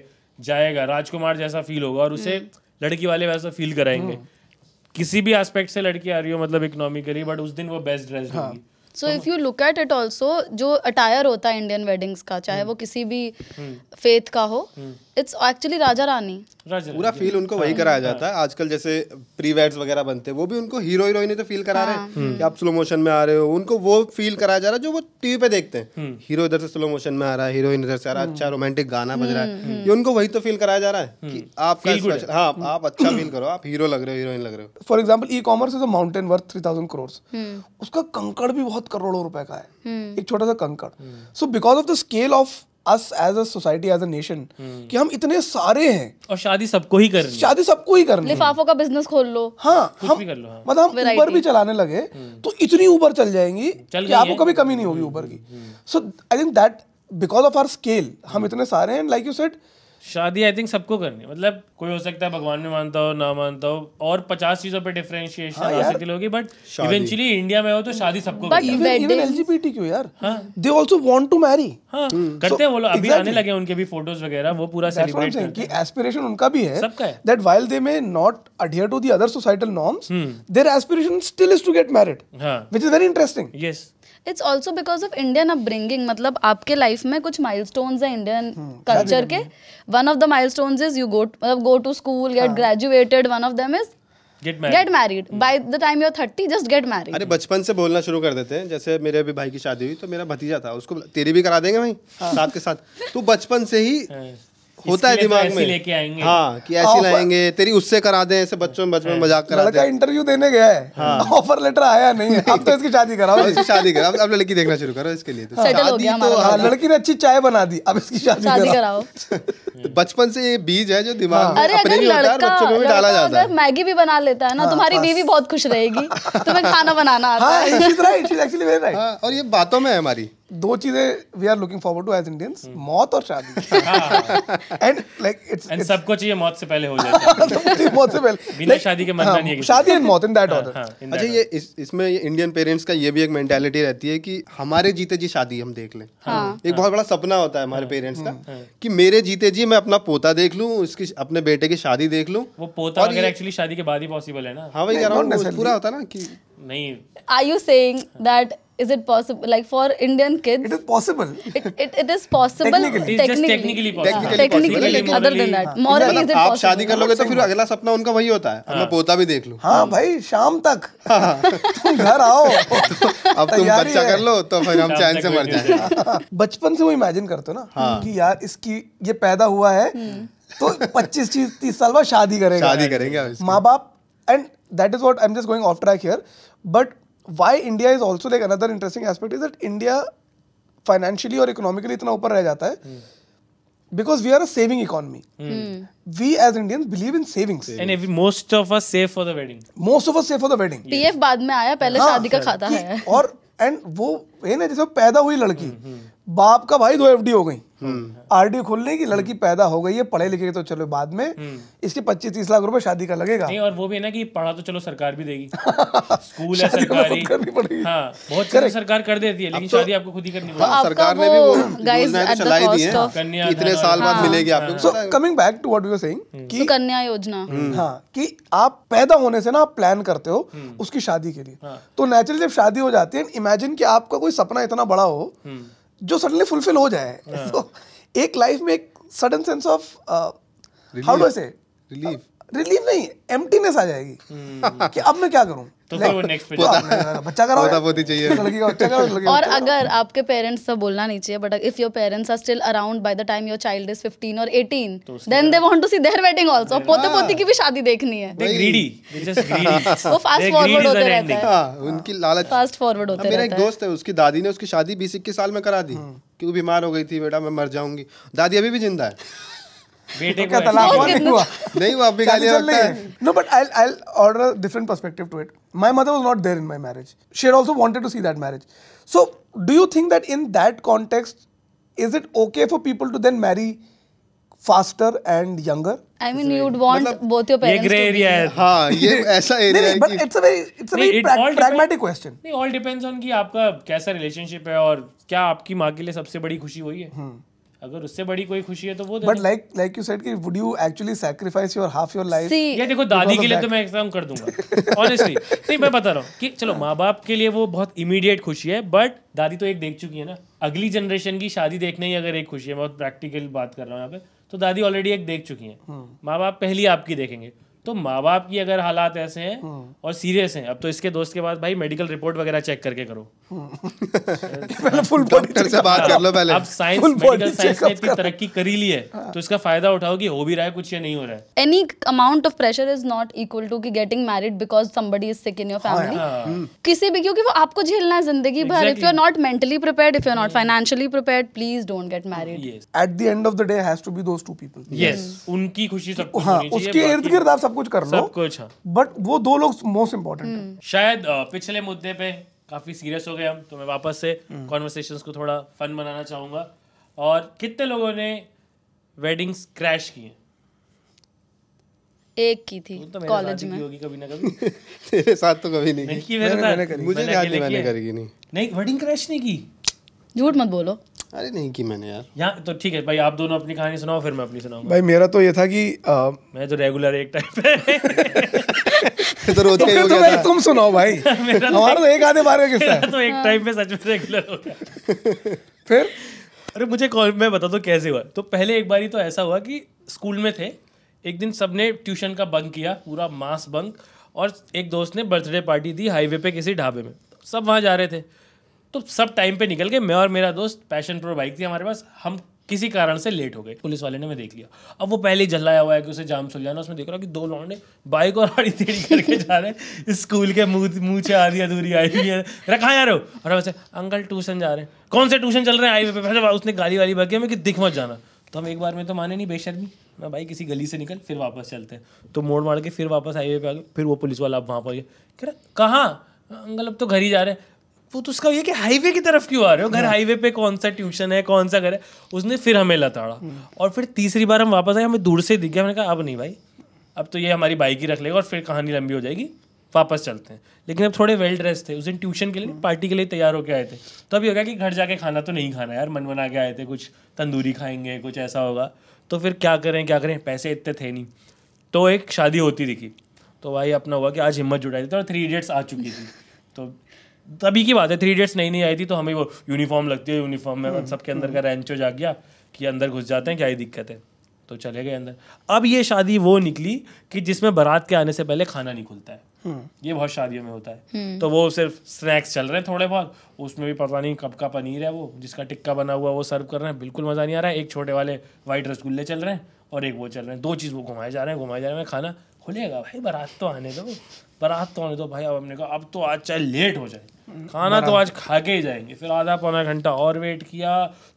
जाएगा राजकुमार जैसा फील होगा और उसे लड़की वाले वैसा फील कराएंगे किसी भी एस्पेक्ट से लड़की आ रही हो मतलब इकोनॉमिकली बट उस दिन वो बेस्ट ड्रेस हाँ। होगी so if you look at it also जो अटायर होता है इंडियन वेडिंग्स का चाहे हम्म। वो किसी भी फेथ हम्म। का हो हम्म। इट्स एक्चुअली राजा रानी पूरा फील उनको वही हाँ, कराया हाँ। जाता है आजकल जैसे प्री वेड्स वगैरह बनते हैं वो भी उनको हीरो हीरोइन ही तो फील करा रहे हैं हाँ। कि आप स्लो मोशन में आ रहे हो उनको वो फील कराया जा रहा है जो वो टीवी पे देखते हैं हीरो हम्म। इधर से स्लो मोशन में आ रहा है हीरोइन इधर से आ रहा है अच्छा रोमांटिक हम्म। गाना बज रहा है हम्म, ये उनको वही तो फील कराया जा रहा है कि आप अच्छा- हाँ आप अच्छा फील करो आप हीरो लग रहे हो हीरोइन लग रहे हो for example e commerce is a mountain worth three thousand crore उसका कंकड़ भी बहुत करोड़ों रुपए का है एक छोटा सा कंकड़ so because of the scale of us as a society as a nation कि हम इतने सारे हैं और शादी सबको ही कर शादी सबको ही कर लिफाफों का बिजनेस खोल लो हाँ हम भी कर लो हाँ। मतलब हम ऊपर भी चलाने लगे hmm. तो इतनी ऊपर चल जाएंगी चल कि आपको कभी कमी नहीं होगी ऊपर hmm. की so I think that because of our scale हम hmm. इतने सारे हैं लाइक यू सेट शादी आई थिंक सबको करनी है मतलब कोई हो सकता है भगवान में मानता हो ना मानता हो और पचास चीजों पे डिफरेंशिएशन हाँ, आ सकती होगी बट इवेंचुअली इंडिया में हो तो शादी सबको एलजीबीटी क्यों यार they also want to marry करते हैं वो लोग अभी आने लगे उनके भी फोटोज वगैरह वो पूरा सेलिब्रेट करते एस्पिरेशन उनका भी है सबका है that while they may not adhere to the other societal norms hmm. their aspiration still is to get married which is very interesting yes it's also because of Indian upbringing मतलब आपके life में कुछ mile हम्म, stone है Indian culture के one of the milestone is you got मतलब go to school get graduated one of them is get married by the time your thirty just get married अरे बचपन से बोलना शुरू कर देते हैं जैसे मेरे अभी भाई की शादी हुई तो मेरा भतीजा था उसको तेरी भी करा देंगे भाई हाँ। साथ के साथ तो बचपन से ही हाँ। होता है तो दिमाग में लेके आएंगे हाँ कि ऐसी लाएंगे तेरी उससे करा दें ऐसे बच्चों में बच्चों में हाँ। मजाक करा लड़का इंटरव्यू देने गया है ऑफर हाँ। लेटर आया नहीं है अब तो इसकी शादी कराओ इसकी शादी कराओ अब लड़की देखना शुरू करो इसके लिए तो, हाँ। तो लड़की ने अच्छी चाय बना दी अब इसकी शादी कराओ तो बचपन से ये बीज है जो दिमाग में अपने बच्चों में भी डाला जाता मतलब है मैगी भी बना लेता है ना तुम्हारी बीवी बहुत खुश रहेगी तुम्हें खाना बनाना आता है और ये बातों में है हमारी दो चीजें we are looking forward to as Indians मौत और शादी एंड लाइक इट्स एंड सबको चाहिए मौत से पहले हो जाए मौत से पहले बिना शादी के मरना हाँ, नहीं है शादी एंड मौत इन दैट ऑर्डर अच्छा ये इसमें इंडियन पेरेंट्स का ये भी एक मेंटालिटी रहती है कि हमारे जीते जी शादी हम देख लें हाँ। हाँ। एक बहुत बड़ा सपना होता है हमारे पेरेंट्स का कि मेरे जीते जी मैं अपना पोता देख लूं उसकी अपने बेटे की शादी देख लूं वो पोता वगैरह एक्चुअली शादी के बाद ही पॉसिबल है ना हां भाई कह पूरा होता है ना कि नहीं are you saying that is it possible like for indian kids it is possible it, it, it is possible technically technically, technically possible technically, technically morally, other than that morally is it आप शादी कर लोगे तो फिर अगला सपना उनका वही होता है अपना पोता भी देख लूं हां भाई शाम तक तुम घर आओ अब तुम बच्चा कर लो तो फिर हम चैन से मर जाएं बचपन से वो इमेजिन करते हो ना कि यार इसकी ये पैदा हुआ है तो 25 चीज 30 साल बाद शादी करेंगे शादी करेंगे माँ बाप and that is what I am just going off track here but why India is also like another interesting aspect is that India financially और इकोनॉमिकली इतना ऊपर रह जाता है because we are a saving economy. Mm. We as Indians believe in savings. And every, most of us save for the wedding. Most of us save for the wedding. PF yes. बाद में आया पहले हाँ, शादी का खाता है और एंड वो है ना जैसे पैदा हुई लड़की बाप का भाई दो एफडी हो गई हम्म। आरडी खुलने की लड़की हम्म। पैदा हो गई है पढ़े लिखे तो चलो बाद में हम्म। इसके पच्चीस तीस लाख रुपए शादी का लगेगा नहीं और वो भी है ना कि पढ़ा तो चलो सरकार भी देगी स्कूल है तो सरकारी हाँ बहुत सारी सरकार कर देती है लेकिन तो- शादी आपको खुद ही करनी तो पड़ेगी सरकार ने भी वो चलाई दी है इतने साल बाद हाँ। मिलेगी आपको so coming back to what we were saying कि कन्या योजना हाँ कि आप पैदा होने से ना आप प्लान करते हो उसकी शादी के लिए हाँ। तो नेचुरली जब शादी हो जाती है इमेजिन कि आपका कोई सपना इतना बड़ा हो जो सडनली फुलफिल हो जाए हाँ। तो एक लाइफ में एक sudden sense of how do say relief relief नहीं एम्प्टीनेस आ जाएगी हम्म। कि अब मैं क्या करूं तो वो नेक्स्ट पे बच्चा अगर आपके पेरेंट्स बोलना नहीं चाहिए बट इफ योर की भी शादी देखनी है हाँ, उनकी दोस्त है उसकी दादी ने उसकी शादी बीस इक्कीस साल में करा दी क्योंकि हम्म। बीमार हो गई थी बेटा मैं मर जाऊंगी दादी अभी भी जिंदा है बेटे का तलाक हुआ नहीं हुआ नहीं हुआ अभी गाली लगता है no but I I will order a different perspective to it my mother was not there in my marriage she also wanted to see that marriage so do you think that in that context is it okay for people to then marry faster and younger i mean you would want मतलब, both your parents ये grey area है हां ये ऐसा area है but it's a very it's a very pragmatic question नहीं all depends on कि आपका कैसा रिलेशनशिप है और क्या आपकी माँ के लिए सबसे बड़ी खुशी वही है हम्म अगर उससे बड़ी कोई खुशी है तो वो but like like you said कि would you actually sacrifice your half your life ये देखो दादी के लिए तो मैं एग्जाम कर दूंगा ऑनेस्टली नहीं मैं बता रहा हूँ कि चलो माँ बाप के लिए वो बहुत इमीडिएट खुशी है बट दादी तो एक देख चुकी है ना अगली जनरेशन की शादी देखने ही अगर एक खुशी है बहुत प्रैक्टिकल बात कर रहा हूँ यहाँ पे तो दादी ऑलरेडी एक देख चुकी है हम्म। माँ बाप पहली आपकी देखेंगे तो माँ बाप की अगर हालात ऐसे हैं हम्म। और सीरियस हैं अब तो इसके दोस्त के बाद भाई मेडिकल रिपोर्ट वगैरह चेक करके करो पहले फुल डॉक्टर से बात कर लो पहले अब साइंस मेडिकल साइंस ने इतनी तरक्की कर ली है हाँ। तो इसका फायदा उठाओ कि हो भी रहा है कुछ ये नहीं हो रहा है any amount of pressure is not equal to की getting married because somebody is sick in your family किसी भी क्योंकि वो आपको झेलना है जिंदगी भर if you are not mentally prepared if you are not financially prepared please don't get married at the end of the day has to be those two people yes उनकी खुशी सब हां उसके इर्द-गिर्द आप सब कुछ कर लो सब कुछ बट हाँ। वो दो लोग मोस्ट इम्पोर्टेंट है शायद पिछले मुद्दे पे काफी सीरियस हो गए हम तो मैं वापस से कॉन्वर्सेशन हम्म। को थोड़ा फन बनाना चाहूंगा और कितने लोगों ने वेडिंग्स क्रैश किए एक की थी तो कॉलेज में होगी कभी ना कभी तेरे साथ तो कभी नहीं, की मैंने, मैंने करी मुझे याद नहीं मैंने करी नहीं नहीं वेडिंग क्रैश नहीं की झूठ मत बोलो अरे नहीं की मैंने यार यहाँ तो ठीक है भाई आप दोनों अपनी कहानी सुनाओ फिर मैं अपनी सुनाऊंगा भाई मेरा तो ये था कि आ, मैं तो रेगुलर एक टाइप पे तो रोज का ही हो तुम सुनाओ भाई हमारा तो, तो एक आधे बार का किस्सा तो एक टाइम पे सच में रेगुलर हो गया फिर अरे मुझे कॉल मैं बता दो कैसे हुआ तो पहले एक बार ही तो ऐसा हुआ कि स्कूल में थे एक दिन सब ने ट्यूशन का बंक किया पूरा मास बंक और एक दोस्त ने बर्थडे पार्टी दी हाईवे पे किसी ढाबे में सब वहाँ जा रहे थे तो सब टाइम पे निकल गए मैं और मेरा दोस्त पैशन प्रो बाइक थी हमारे पास हम किसी कारण से लेट हो गए पुलिस वाले ने मैं देख लिया अब वो पहले ही झल्लाया हुआ है कि उसे जाम सुलझाना उसमें देख रहा कि दो लौंडे बाइक और आड़ी तेड़ी करके जा रहे हैं स्कूल के मुँह मुँह से आधी अधूरी आई हुई है रखा यार हो और वैसे अंकल ट्यूशन जा रहे हैं कौन से ट्यूशन चल रहे हैं हाईवे पे उसने गाली वाली भर के हमें कि दिख मत जाना तो हम एक बार में तो माने नहीं बेशर्मी मैं भाई किसी गली से निकल फिर वापस चलते हैं तो मोड़ मार के फिर वापस हाईवे पे आ गए फिर वो पुलिस वाला अब वहाँ पर गया कह रहे कहाँ अंकल अब तो घर ही जा रहे हैं तो उसका ये कि हाईवे की तरफ क्यों आ रहे हो घर हाईवे पे कौन सा ट्यूशन है कौन सा घर है उसने फिर हमें लताड़ा हाँ। और फिर तीसरी बार हम वापस आए हमें दूर से दिख गया हमने कहा अब नहीं भाई अब तो ये हमारी बाइक ही रख लेगा और फिर कहानी लंबी हो जाएगी वापस चलते हैं लेकिन अब थोड़े वेल ड्रेस थे उस दिन ट्यूशन के लिए पार्टी हाँ। के लिए तैयार होकर आए थे तो अब हो गया कि घर जाके खाना तो नहीं खाना यार मन बना के आए थे कुछ तंदूरी खाएंगे कुछ ऐसा होगा तो फिर क्या करें क्या करें पैसे इतने थे नहीं तो एक शादी होती दिखी तो भाई अपना हुआ कि आज हिम्मत जुटाई थी और थ्री इडियट्स आ चुकी थी तो तभी की बात है थ्री इडियट्स नहीं नहीं आई थी तो हमें वो यूनिफॉर्म लगती है यूनिफॉर्म में हम्म, सबके अंदर हम्म। का रेंचो जाग गया कि अंदर घुस जाते हैं क्या ही दिक्कत है तो चले गए अंदर अब ये शादी वो निकली कि जिसमें बारात के आने से पहले खाना नहीं खुलता है हम्म। ये बहुत शादियों में होता है तो वो सिर्फ स्नैक्स चल रहे हैं थोड़े बहुत उसमें भी पता नहीं कब का पनीर है वो जिसका टिक्का बना हुआ वो सर्व कर रहे हैं बिल्कुल मज़ा नहीं आ रहा है एक छोटे वाले वाइट रसगुल्ले चल रहे हैं और एक वो चल रहे हैं दो चीज़ वो घुमाए जा रहे हैं घुमाए जा रहे हैं खाना खुलेगा भाई बारात तो आने दो बारात तो आने दो भाई अब हमने कहा अब तो आज चाहे लेट हो जाए हम्म, खाना तो आज खा के ही जाएंगे फिर आधा पौना घंटा और वेट किया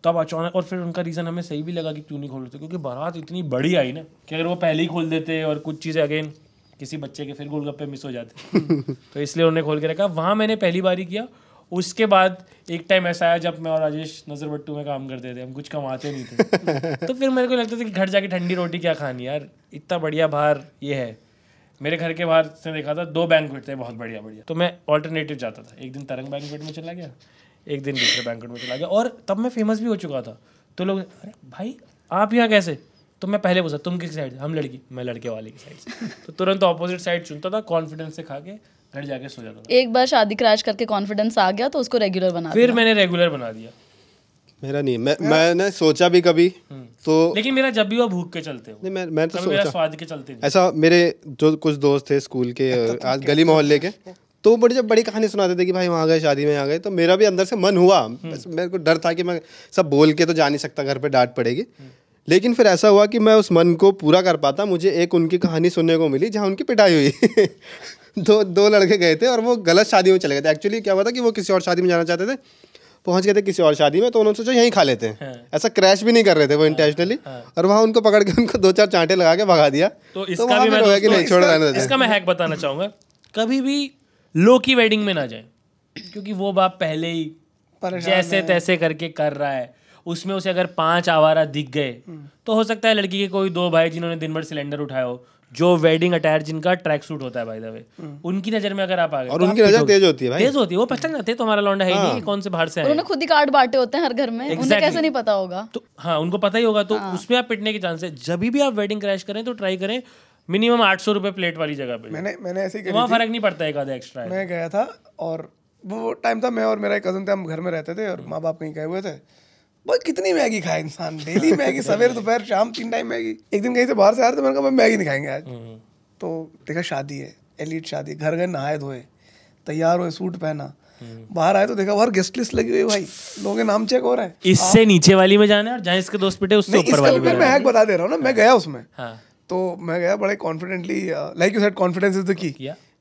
तब अचानक और फिर उनका रीज़न हमें सही भी लगा कि क्यों नहीं खोल रहे क्योंकि बारात इतनी बड़ी आई ना कि अगर वो पहले ही खोल देते और कुछ चीज़ें अगेन किसी बच्चे के फिर गोलगप्पे मिस हो जाते तो इसलिए उन्होंने खोल के रखा वहाँ मैंने पहली बार ही किया उसके बाद एक टाइम ऐसा आया जब मैं और राजेश नजर बट्टू में काम करते थे हम कुछ कमाते नहीं थे तो फिर मेरे को लगता था कि घर जाके ठंडी रोटी क्या खानी यार इतना बढ़िया बाहर ये है मेरे घर के बाहर से देखा था दो बैंकवेट थे बहुत बढ़िया बढ़िया तो मैं ऑल्टरनेटिव जाता था एक दिन तरंग बैंकवेट में चला गया एक दिन दूसरे बैंकवेट में चला गया और तब मैं फेमस भी हो चुका था तो लोग अरे भाई आप यहाँ कैसे तो मैं पहले पूछा तुम किस साइड हम लड़की मैं लड़के वाले की साइड से तो तुरंत ऑपोजिट साइड चुनता था कॉन्फिडेंस से खा के घर जाके सो जाता था एक बार शादी क्रैश करके कॉन्फिडेंस आ गया तो उसको रेगुलर बना फिर मैंने रेगुलर बना दिया मेरा नहीं मैं मैंने सोचा भी कभी हम्म। तो लेकिन मेरा जब भी वो भूख के चलते हो नहीं मैं मैं तो सोचा स्वाद के चलते ऐसा मेरे जो कुछ दोस्त थे स्कूल के अच्छा, आज गली मोहल्ले के तो बड़ी जब बड़ी कहानी सुनाते थे कि भाई वहाँ गए शादी में यहाँ गए तो मेरा भी अंदर से मन हुआ हम्म। मेरे को डर था कि मैं सब बोल के तो जा नहीं सकता घर पर डांट पड़ेगी हम्म। लेकिन फिर ऐसा हुआ कि मैं उस मन को पूरा कर पाता मुझे एक उनकी कहानी सुनने को मिली जहाँ उनकी पिटाई हुई दो दो लड़के गए थे और वो गलत शादी में चले गए थे एक्चुअली क्या हुआ था कि वो किसी और शादी में जाना चाहते थे पहुंच गए थे किसी और शादी में तो उन्होंने सोचा यहीं खा लेते हैं हाँ। ऐसा क्रैश भी नहीं कर रहे थे वो इंटेंशनली हाँ, हाँ। और वहाँ उनको पकड़ के उनको दो चार चांटे लगा के भगा दिया तो, तो इसका भी मैं कि नहीं छोड़ इसका मैं हैक बताना चाहूंगा कभी भी लो की वेडिंग में ना जाए क्योंकि वो बाप पहले ही जैसे तैसे करके कर रहा है उसमें उसे अगर पांच आवारा दिख गए हम्म। तो हो सकता है लड़की के कोई दो भाई जिन्होंने दिन भर सिलेंडर उठाया हो जो वेडिंग अटायर जिनका ट्रैक सूट होता है भाई दावे हम्म। उनकी नजर में अगर आप आ गए और तो उनकी नजर तेज होती है भाई तेज होती है वो पहचान जाते हैं तो लौंडा है नहीं हाँ। कौन से बाहर से उन्होंने खुद ही कार्ड बांटे होते हैं हर घर में exactly. उन्हें कैसे नहीं पता होगा तो हाँ उनको पता ही होगा तो हाँ। उसमें आप पिटने के चांस है जब भी आप वेडिंग क्रैश करें तो ट्राई करें मिनिमम आठ सौ रुपए प्लेट वाली जगह पे मैंने मैंने ऐसे ही वहाँ फर्क नहीं पड़ता एक आधा एक्स्ट्रा मैं गया था और वो टाइम था मैं और मेरा कजन थे हम घर में रहते थे और हम्म। माँ बाप कहीं गए हुए थे भाई कितनी मैगी खाए इंसान डेली मैगी सवेरे दोपहर शाम तीन टाइम मैगी एक दिन कहीं से बाहर से आ रहे थे मैंने कहा मैगी नहीं खाएंगे आज हम्म। तो देखा शादी है एलिट शादी घर गए नहाए धोए तैयार हुए सूट पहना हम्म। बाहर आए तो देखा बाहर गेस्ट लिस्ट लगी हुई भाई लोगों के नाम चेक हो रहे हैं इससे नीचे वाली में जाना है और जहाँ इसके दोस्त पिटे उससे ऊपर वाली में मैं हैक बता दे रहा हूँ ना मैं हाँ। गया उसमें हाँ। तो मैं गया बड़े confidently like you said confidence is the key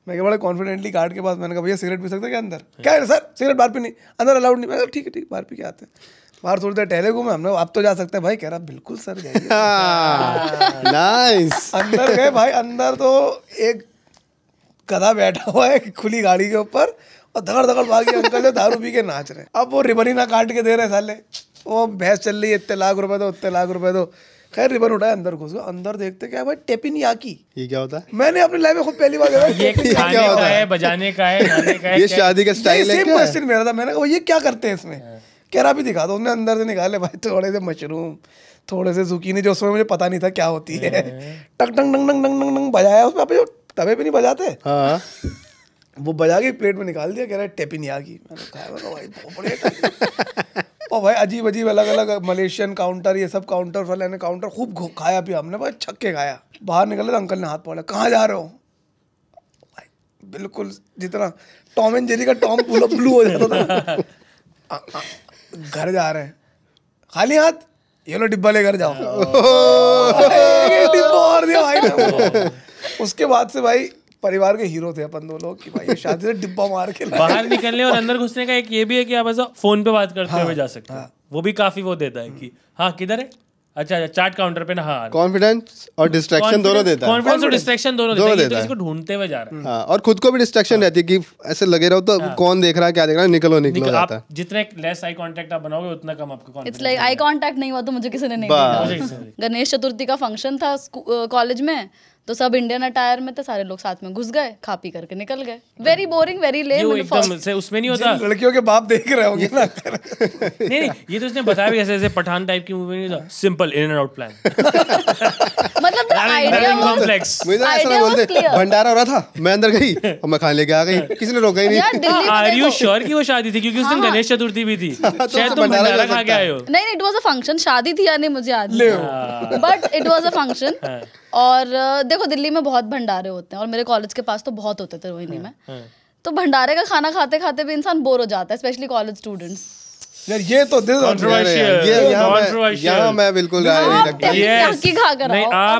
मैं बड़े कॉन्फिडेंटली गार्ड के पास मैंने कहा भैया सिगरेट पी सकते हैं क्या अंदर हाँ। क्या है सर सिगरेट बाहर पी नहीं अंदर अलाउड नहीं मैं ठीक है ठीक बाहर पी के आते हैं बाहर थोड़ी देर टहले घूमे हमने आप तो जा सकते हैं भाई कह रहा बिल्कुल सर जाइए नाइस हाँ, अंदर गए भाई अंदर तो एक गधा बैठा हुआ है खुली गाड़ी के ऊपर और धगड़ धगड़ भागी अंकल जो दारू पी के नाच रहे अब वो रिबन ही ना काट के दे रहे साले वो भैंस चल रही है इतने लाख रुपए दो इतने लाख रुपए दो खैर रिबन उठाए अंदर घुस गया अंदर देखते क्या भाई टेपिन या की ये क्या होता है मैंने अपनी लाइफ में खुद पहली बार ये क्या होता है बजाने का है ये शादी का स्टाइल है क्वेश्चन मेरा था मैंने कहा ये क्या करते हैं इसमें कैरा भी दिखा दो उसने अंदर से निकाले भाई थोड़े से मशरूम थोड़े से जुकीनी जो उसमें मुझे पता नहीं था क्या होती है हाँ। टक टंग टंग टंग टंग टंग बजाया उसमें आप जो तवे पे नहीं बजाते हाँ वो बजा के प्लेट में निकाल दिया कह रहा है टेपी नहीं आ गई भाई और भाई अजीब अजीब अलग अलग मलेशियन काउंटर ये सब काउंटर ने काउंटर खूब खाया पिया हमने भाई छक्के खाया बाहर निकले तो अंकल ने हाथ पकड़ा कहाँ जा रहे हो भाई बिल्कुल जितना टॉम एंड जेरी का टॉम पूरा ब्लू हो जाता था घर जा रहे हैं खाली हाथ ये लो डिब्बा लेकर जाओ डिब्बा और दिया भाई उसके बाद से भाई परिवार के हीरो थे अपन दो लोग कि भाई शादी से डिब्बा मार के बाहर निकलने और अंदर घुसने का एक ये भी है कि आप ऐसा फोन पे बात करते हाँ, हुए जा सकते हो हाँ। वो भी काफी वो देता है कि हाँ किधर है अच्छा अच्छा चार्ट काउंटर पे ना हाँ कॉन्फिडेंस हाँ। और डिस्ट्रैक्शन दोनों देता है कॉन्फिडेंस और डिस्ट्रैक्शन दोनों दोनों तो देता है इसको ढूंढते हुए जा रहा है हाँ, और खुद को भी डिस्ट्रैक्शन हाँ। रहती है कि ऐसे लगे रहो तो कौन देख रहा है क्या देख रहा है निकलो निकलो जाता है जितने लेस आई कांटेक्ट आप बनाओगे उतना कम आपको इट्स लाइक आई कांटेक्ट नहीं हुआ तो मुझे किसी ने नहीं देखा गणेश चतुर्थी का फंक्शन था कॉलेज में तो सब इंडियन अटायर में थे तो सारे लोग साथ में घुस गए खा पी करके निकल गए वेरी बोरिंग वेरी से उसमें नहीं होता लड़कियों के बाप देख रहे होंगे ना नहीं ये तो उसने बताया भी ऐसे ऐसे पठान टाइप की मूवी नहीं था simple in and out plan मतलब कॉम्प्लेक्स तो मुझे भंडारा हो रहा था मैं अंदर गई और मैं खाने लेके आ गई किसी ने रोका ही नहीं आर यू श्योर की वो शादी थी क्योंकि उस दिन हाँ। गणेश चतुर्थी भी थी तो शायद तुम भंडारा खा के आए हो नहीं इट वाज अ फंक्शन शादी थी या नहीं मुझे याद but it was a function और देखो दिल्ली में बहुत भंडारे होते हैं और मेरे कॉलेज के पास तो बहुत होते थे रोहिणी हाँ, में हाँ। तो भंडारे का खाना खाते खाते भी इंसान बोर हो जाता है स्पेशली कॉलेज स्टूडेंट्स यार ये तो दिस ये मैं बिल्कुल राय नहीं हाँ, खा कर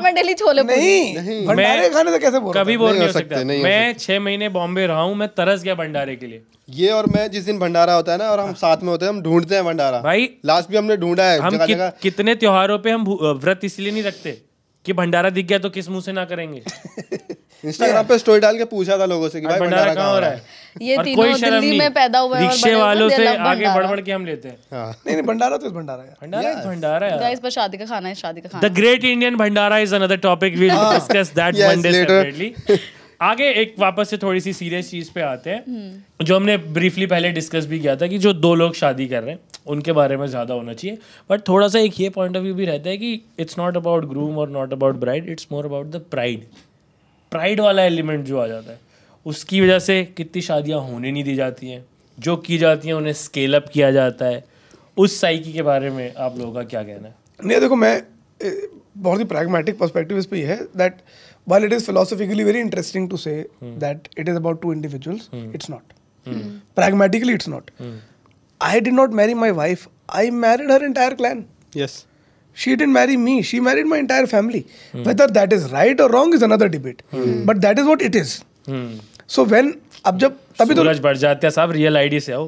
मैं छोले नहीं भंडारे खाने से कैसे बोल कभी बोल नहीं सकते मैं महीने बॉम्बे रहा हूँ मैं तरस गया भंडारे के लिए ये और मैं जिस दिन भंडारा होता है ना और हम साथ में होते हैं हम ढूंढते हैं भंडारा भाई लास्ट भी हमने ढूंढा है हम कितने त्योहारों पे हम व्रत इसलिए नहीं रखते कि भंडारा दिख गया तो किस मुंह से ना करेंगे इंस्टाग्राम पे स्टोरी डाल के पूछा था लोगों से कि भाई भंडारा कहाँ हो रहा है ये तीनों दिल्ली में पैदा हुआ रिक्शे वालों से आगे बढ़ बढ़ के हम लेते हैं हाँ। नहीं नहीं भंडारा तो इस भंडारा है भंडारा yes. भंडारा है गाइस पर शादी का खाना है शादी का खाना the great Indian bhandara is another topic we will discuss that one day separately आगे एक वापस से थोड़ी सी सीरियस चीज पे आते हैं हम्म। जो हमने ब्रीफली पहले डिस्कस भी किया था कि जो दो लोग शादी कर रहे हैं उनके बारे में ज़्यादा होना चाहिए बट थोड़ा सा एक ये पॉइंट ऑफ व्यू भी रहता है कि इट्स नॉट अबाउट ग्रूम और not about bride it's more about the pride pride वाला एलिमेंट जो आ जाता है उसकी वजह से कितनी शादियाँ होने नहीं दी जाती हैं जो की जाती हैं उन्हें स्केल अप किया जाता है उस साइकी के बारे में आप लोगों का क्या कहना है नहीं देखो मैं बहुत ही प्रैग्मेटिक पर्सपेक्टिव इस पर है that while it is philosophically very interesting to say that it is about two individuals it's not pragmatically it's not I did not marry my wife I married her entire clan yes she did marry me she married my entire family whether that is right और wrong is another debate but that is what it is so when अब जब तभी तो सूरज बढ़ जाते हैं साहब real ID से आओ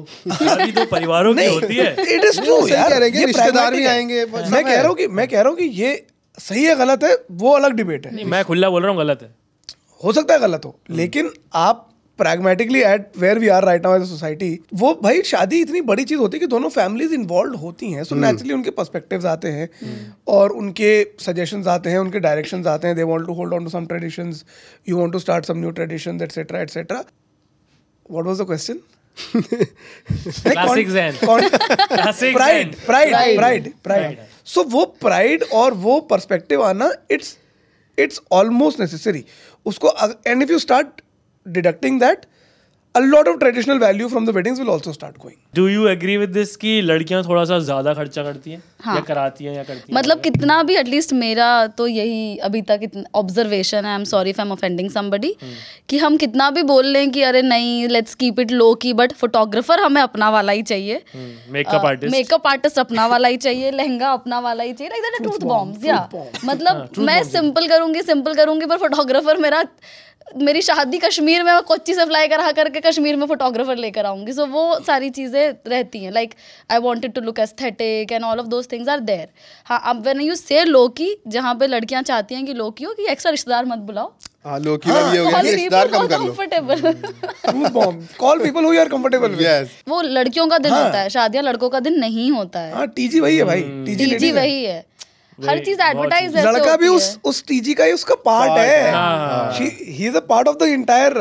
अभी तो परिवारों की होती है इट इज ट्रू यार ये रिश्तेदार भी आएंगे मैं कह रहा हूं कि मैं कह रहा हूं कि ये सही है गलत है वो अलग डिबेट है मैं खुला बोल रहा हूं गलत है हो सकता है गलत हो लेकिन आप pragmatically at where we are right now as society वो भाई शादी इतनी बड़ी चीज होती है कि दोनों फैमिलीज इन्वॉल्व होती हैं सो नेचुरली hmm. उनके पर्सपेक्टिव्स आते हैं और उनके सजेशंस आते हैं उनके डायरेक्शंस आते हैं they want to hold on to some traditions you want to start some new traditions etcetera etcetera what was the question pride pride pride pride so वो प्राइड और वो पर्सपेक्टिव आना इट्स इट्स ऑलमोस्ट नेसेसरी उसको and if you start deducting that a lot of traditional value from the weddings will also start going. Do you agree with this कि लड़कियां थोड़ा सा ज़्यादा खर्चा करती हैं हाँ. या कराती हैं या करती हैं मतलब कितना भी एटलीस्ट मेरा तो यही अभी तक ऑब्जर्वेशन है I am sorry if I am offending somebody कि हम कितना भी बोल लें कि अरे नहीं लेट्स कीप इट लो की बट फोटोग्राफर हमें अपना वाला ही चाहिए मेकअप आर्टिस्ट मेकअप आर्टिस्ट अपना वाला ही चाहिए लहंगा अपना वाला ही चाहिए लाइक दैट टूथ बॉम्ब्स या मतलब हाँ, मैं सिंपल करूंगी सिंपल करूंगी पर फोटोग्राफर मेरा मेरी शादी कश्मीर में मैं से फ्लाई करा करके कश्मीर में फोटोग्राफर लेकर आऊँगी सो so, वो सारी चीज़ें रहती हैं like I wanted to look aesthetic and all of those things are there हाँ अब वेन यू से लोकी जहाँ पे लड़कियाँ चाहती हैं कि लोकी हो कि एक्स्ट्रा रिश्तेदार मत बुलाओ हाँ, हाँ, वो लड़कियों का दिन हाँ। होता है शादियाँ लड़कों का दिन नहीं होता है टीजी वही है भाई टीजी वही है हर चीज एडवर्टाइज है लड़का भी उस उस टीजी का ही उसका पार्ट है he is a part of the entire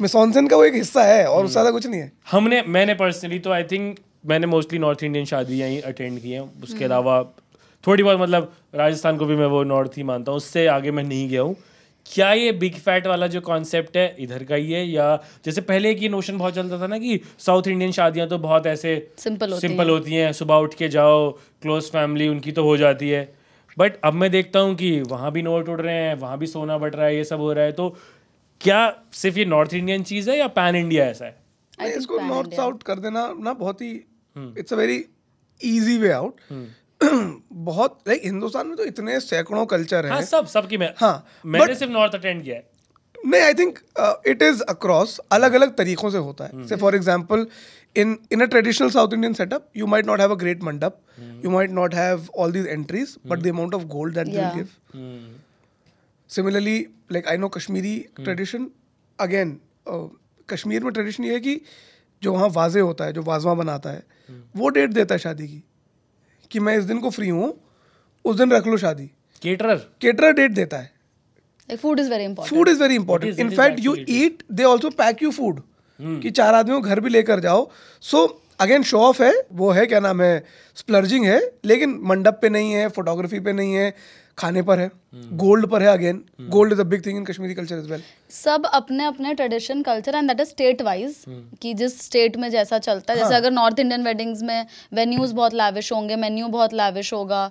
mise en scene का वो एक हिस्सा है और उससे hmm. ज्यादा कुछ नहीं है हमने मैंने पर्सनली तो आई थिंक मैंने मोस्टली नॉर्थ इंडियन शादियां ही अटेंड की हैं उसके hmm. अलावा थोड़ी बहुत मतलब राजस्थान को भी मैं वो नॉर्थ ही मानता हूँ उससे आगे मैं नहीं गया हूँ क्या ये बिग फैट वाला जो कॉन्सेप्ट है इधर का ही है या जैसे पहले एक ये नोशन बहुत चलता था ना कि साउथ इंडियन शादियां तो बहुत ऐसे सिंपल होती सिंपल होती हैं सुबह उठ के जाओ क्लोज फैमिली उनकी तो हो जाती है बट अब मैं देखता हूँ कि वहाँ भी नोट उड़ रहे हैं वहाँ भी सोना बट रहा है ये सब हो रहा है तो क्या सिर्फ ये नॉर्थ इंडियन चीज़ है या पैन इंडिया ऐसा है इसको नॉर्थ साउथ कर देना ना बहुत ही it's a very easy way out बहुत लाइक हिंदुस्तान में तो इतने सैकड़ों कल्चर हैं हाँ, सब सबकी मैं हाँ मैंने but, सिर्फ नॉर्थ अटेंड किया है नहीं I think it is across अलग अलग तरीकों से होता है for example in in a traditional South Indian setup you might not have a great mandap you might not have all these entries, but hmm. the amount of gold that yeah. they give. Hmm. Similarly, like I know Kashmiri hmm. tradition, again, uh, Kashmir में tradition ये है कि जो वहाँ वाजे होता है जो वाजवा बनाता है वो डेट देता है शादी की कि मैं इस दिन को फ्री हूँ उस दिन रख लो शादी केटरर केटरर डेट देता है food is very important food is very important in fact you eat they also pack you food कि चार आदमी को घर भी लेकर जाओ so so, again show off है वो है क्या नाम है स्प्लर्जिंग है लेकिन मंडप पे नहीं है फोटोग्राफी पे नहीं है खाने पर है गोल्ड hmm. पर है again gold is a big thing in Kashmiri culture is well सब अपने अपने tradition culture and that is state wise कि जिस स्टेट में जैसा चलता है जैसे हाँ. अगर नॉर्थ इंडियन वेडिंग्स में वेन्यूज बहुत लाविश होंगे मेन्यू बहुत लाविश होगा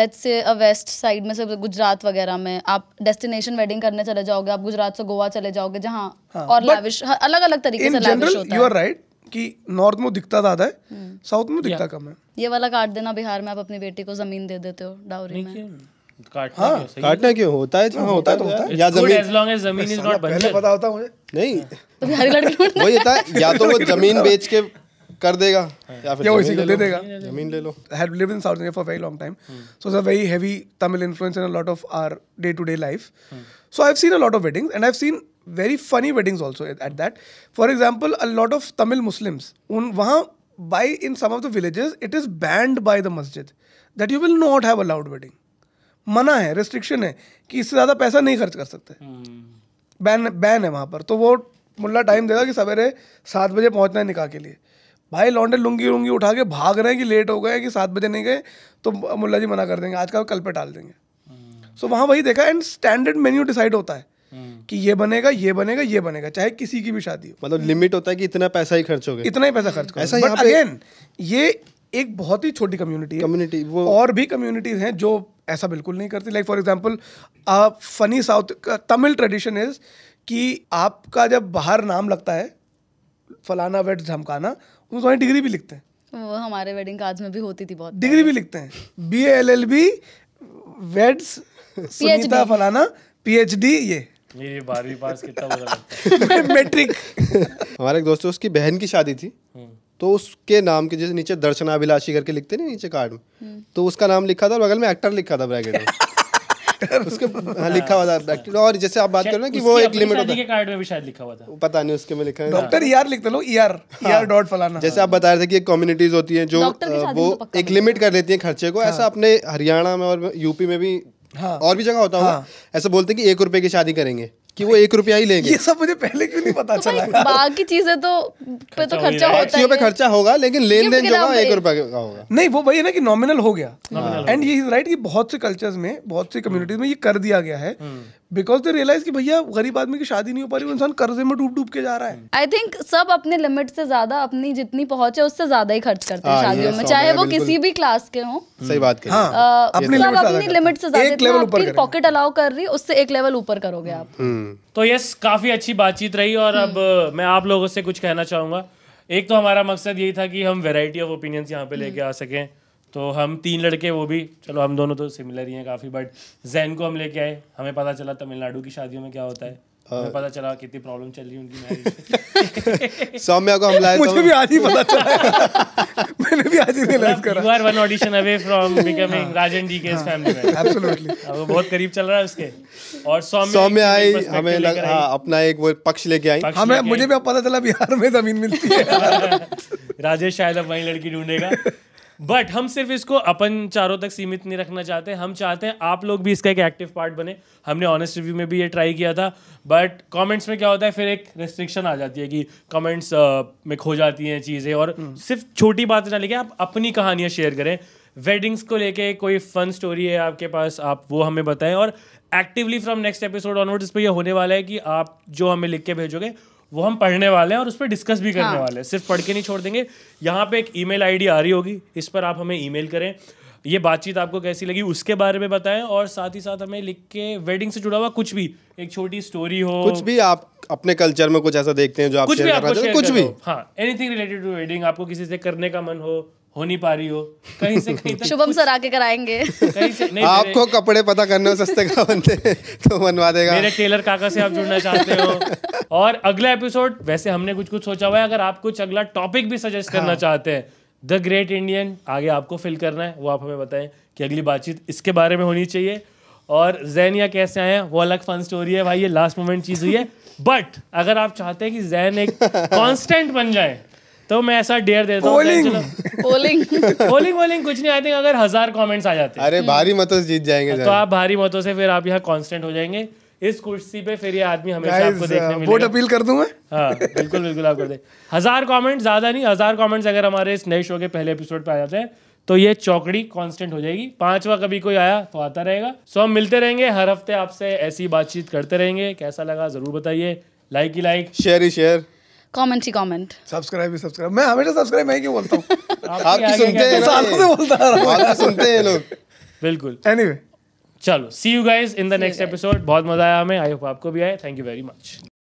लेट्स से वेस्ट साइड में से गुजरात वगैरह में आप डेस्टिनेशन वेडिंग करने चले जाओगे आप गुजरात से गोवा चले जाओगे जहाँ हाँ. और लाविश अलग अलग तरीके से लाविश होता है यू आर राइट कि नॉर्थ में दिखता ज्यादा है हम्म। साउथ में दिखता कम है ये वाला काट देना बिहार में आप अपनी बेटी को जमीन दे देते हो डाउरी में काटना हाँ, क्यों होता है तो, होता होता है तो होता है या जमीन जमीन इज नॉट पहले पता होता मुझे नहीं तो बिहारी लड़की वही होता है या तो वो जमीन बेच के कर देगा या फिर या दे देगा जमीन ले लो I have lived in South India for very long time so it's a very heavy Tamil influence in a lot of our day to day life so I have seen a lot of weddings and I have seen very funny weddings also at that for example example, a lot of Tamil Muslims, un, wahan, by in some of the villages, it is banned by the masjid that you will not have a मना है restriction है कि इससे ज़्यादा पैसा नहीं खर्च कर सकते बैन बैन है वहाँ पर तो वो मुल्ला टाइम देगा कि सवेरे सात बजे पहुँचना है निकाह के लिए भाई लौंडे लुंगी लुंगी उठा के भाग रहे हैं कि लेट हो गए कि सात बजे नहीं गए तो मुल्ला जी मना कर देंगे आज कल कल पे टाल देंगे सो so, वहाँ वही देखा एंड स्टैंडर्ड मेन्यू डिसाइड होता है हम्म। कि ये बनेगा ये बनेगा ये बनेगा चाहे किसी की भी शादी हो मतलब लिमिट होता है कि इतना पैसा ही खर्च होगा इतना ही पैसा खर्च ऐसा बट अगेन ये एक बहुत ही छोटी कम्युनिटी है कम्युनिटी वो और भी कम्युनिटीज हैं जो ऐसा बिल्कुल नहीं करती like for example funny South का तमिल ट्रेडिशन इज कि आपका जब बाहर नाम लगता है फलाना वेट धमकाना उसमें थोड़ी डिग्री भी लिखते हैं वो हमारे वेडिंग कार्ड्स में भी होती थी बहुत डिग्री भी लिखते हैं B L L B weds फलाना पी एच डी ये ये बारहवीं पास कितना बुरा मैट्रिक हमारे एक दोस्त उसकी बहन की शादी थी हम्म। तो उसके नाम के जैसे नीचे दर्शना अभिलाषी करके लिखते नहीं नीचे कार्ड में हम्म। तो उसका नाम लिखा था बगल में एक्टर लिखा था ब्रैकेट में उसके हाँ लिखा हुआ था डॉक्टर और जैसे आप बात कर रहे हैं कि वो एक लिमिट होता है कार्ड में भी शायद लिखा हुआ था पता नहीं उसके में लिखा है डॉक्टर यार e लिखते लो यार यार डॉट फलाना जैसे आप बता रहे थे कि एक कम्युनिटीज होती हैं जो वो तो एक लिमिट कर देती हैं खर्चे को ऐसा हाँ। अपने हरियाणा में और यूपी में भी हाँ, और भी जगह होता हाँ, होगा ऐसा बोलते हैं कि एक रुपए की शादी करेंगे कि वो एक रुपया ही लेंगे ये सब मुझे पहले क्यों नहीं पता तो चला बाकी चीजें तो पे तो खर्चा होता है पे खर्चा होगा लेकिन लेन देन जो एक रुपए का होगा नहीं वो भाई है ना कि नॉमिनल हो गया एंड ये राइट कि बहुत से कल्चर्स में बहुत सी कम्युनिटीज में ये कर दिया गया है हम्म। बिकॉज दे रियलाइज कि भैया गरीब आदमी की शादी नहीं हो पा रही इंसान कर्जे में डूब डूब के जा रहा है आई थिंक सब अपने लिमिट से ज्यादा अपनी जितनी पहुंच है उससे ज्यादा ही खर्च करते हैं हाँ, शादियों में चाहे वो किसी भी क्लास के हों हम्म। सही बात हाँ, आ, सब अपनी लिमिट से ज्यादा पॉकेट अलाउ कर रही है उससे एक लेवल ऊपर करोगे आप हम्म। तो यस काफी अच्छी बातचीत रही और अब हम्म। मैं आप लोगों से कुछ कहना चाहूंगा एक तो हमारा मकसद यही था कि हम वेराइटी ऑफ ओपिनियंस यहाँ पे लेके आ सकें तो हम तीन लड़के वो भी चलो हम दोनों तो सिमिलर ही हैं काफ़ी बट जैन को हम लेके आए हमें पता चला तमिलनाडु की शादियों में क्या होता है हाँ। पता चला कितनी प्रॉब्लम चल रही है उनकी सौम्या को हम लाए मुझे तो- भी आज ही पता चला मैंने भी आज ही रियलाइज करा you are one audition away from becoming Rajan D K family में एब्सोल्युटली अब वो बहुत करीब चल रहा है उसके और सौम्या सौम्या आई हमें हाँ, अपना एक वो पक्ष लेके आई हमें मुझे भी पता चला बिहार में जमीन मिलती है राजेश शायद अब वही लड़की ढूंढेगा बट हम सिर्फ इसको अपन चारों तक सीमित नहीं रखना चाहते हम चाहते हैं आप लोग भी इसका एक एक्टिव पार्ट बने हमने ऑनेस्ट रिव्यू में भी ये ट्राई किया था बट कमेंट्स में क्या होता है फिर एक रेस्ट्रिक्शन आ जाती है कि कमेंट्स uh, में खो जाती हैं चीज़ें और हम्म। सिर्फ छोटी बात ना लेके आप अपनी कहानियाँ शेयर करें वेडिंग्स को लेके कोई फन स्टोरी है आपके पास आप वो हमें बताएं और actively from next episode onward इस पर यह होने वाला है कि आप जो हमें लिख के भेजोगे वो हम पढ़ने वाले हैं और उस पर डिस्कस भी करने हाँ. वाले हैं सिर्फ पढ़ के नहीं छोड़ देंगे यहाँ पे एक ई मेल आ रही होगी इस पर आप हमें ई करें ये बातचीत आपको कैसी लगी उसके बारे में बताएं और साथ ही साथ हमें लिख के वेडिंग से जुड़ा हुआ कुछ भी एक छोटी स्टोरी हो कुछ भी आप अपने कल्चर में कुछ ऐसा देखते हैं जो आप कुछ भी आपको कुछ भी हाँ एनीथिंग रिलेटेड टू वेडिंग आपको किसी से करने का मन हो हो नहीं पा रही हो कहीं से कहीं तक शुभम सर आके कराएंगे कहीं से नहीं आपको कपड़े पता करने सस्ते का बनते तो बनवा देगा मेरे टेलर काका से आप जुड़ना चाहते हो और अगला एपिसोड वैसे हमने कुछ कुछ सोचा हुआ है अगर आप कुछ अगला टॉपिक भी सजेस्ट हाँ। करना चाहते हैं द ग्रेट इंडियन आगे आपको फिल करना है वो आप हमें बताएं कि अगली बातचीत इसके बारे में होनी चाहिए और जैन या कैसे आए वो अलग फन स्टोरी है भाई ये लास्ट मोमेंट चीज़ हुई है बट अगर आप चाहते हैं कि जैन एक कॉन्स्टेंट बन जाए तो मैं ऐसा डेयर देता हूँ पोलिंग पोलिंग पोलिंग कुछ नहीं आई थिंक अगर हजार कमेंट्स आ जाते अरे भारी मतों से जीत जाएंगे तो आप भारी मतों से फिर आप यहाँ कांस्टेंट हो जाएंगे इस कुर्सी पे फिर ये आदमी हमेशा आपको देखने uh, मिलेगा वोट अपील कर दूं मैं हाँ बिल्कुल बिल्कुल आप कर दे हजार कमेंट ज्यादा नहीं हजार कमेंट्स अगर हमारे इस नए शो के पहले एपिसोड पे आ जाते हैं तो ये चौकड़ी कांस्टेंट हो जाएगी पांचवा कभी कोई आया तो आता रहेगा सो हम मिलते रहेंगे हर हफ्ते आपसे ऐसी बातचीत करते रहेंगे कैसा लगा जरूर बताइए लाइक ही लाइक शेयर ही शेयर कमेंट ही कमेंट सब्सक्राइब ही सब्सक्राइब मैं हमेशा सब्सक्राइब मैं क्यों बोलता हूँ की सुनते हैं सालों से बोलता रहा हूँ सुनते हैं लोग बिल्कुल एनीवे चलो see you guys in the next episode बहुत मजा आया हमें आई होप आपको भी आए थैंक यू वेरी मच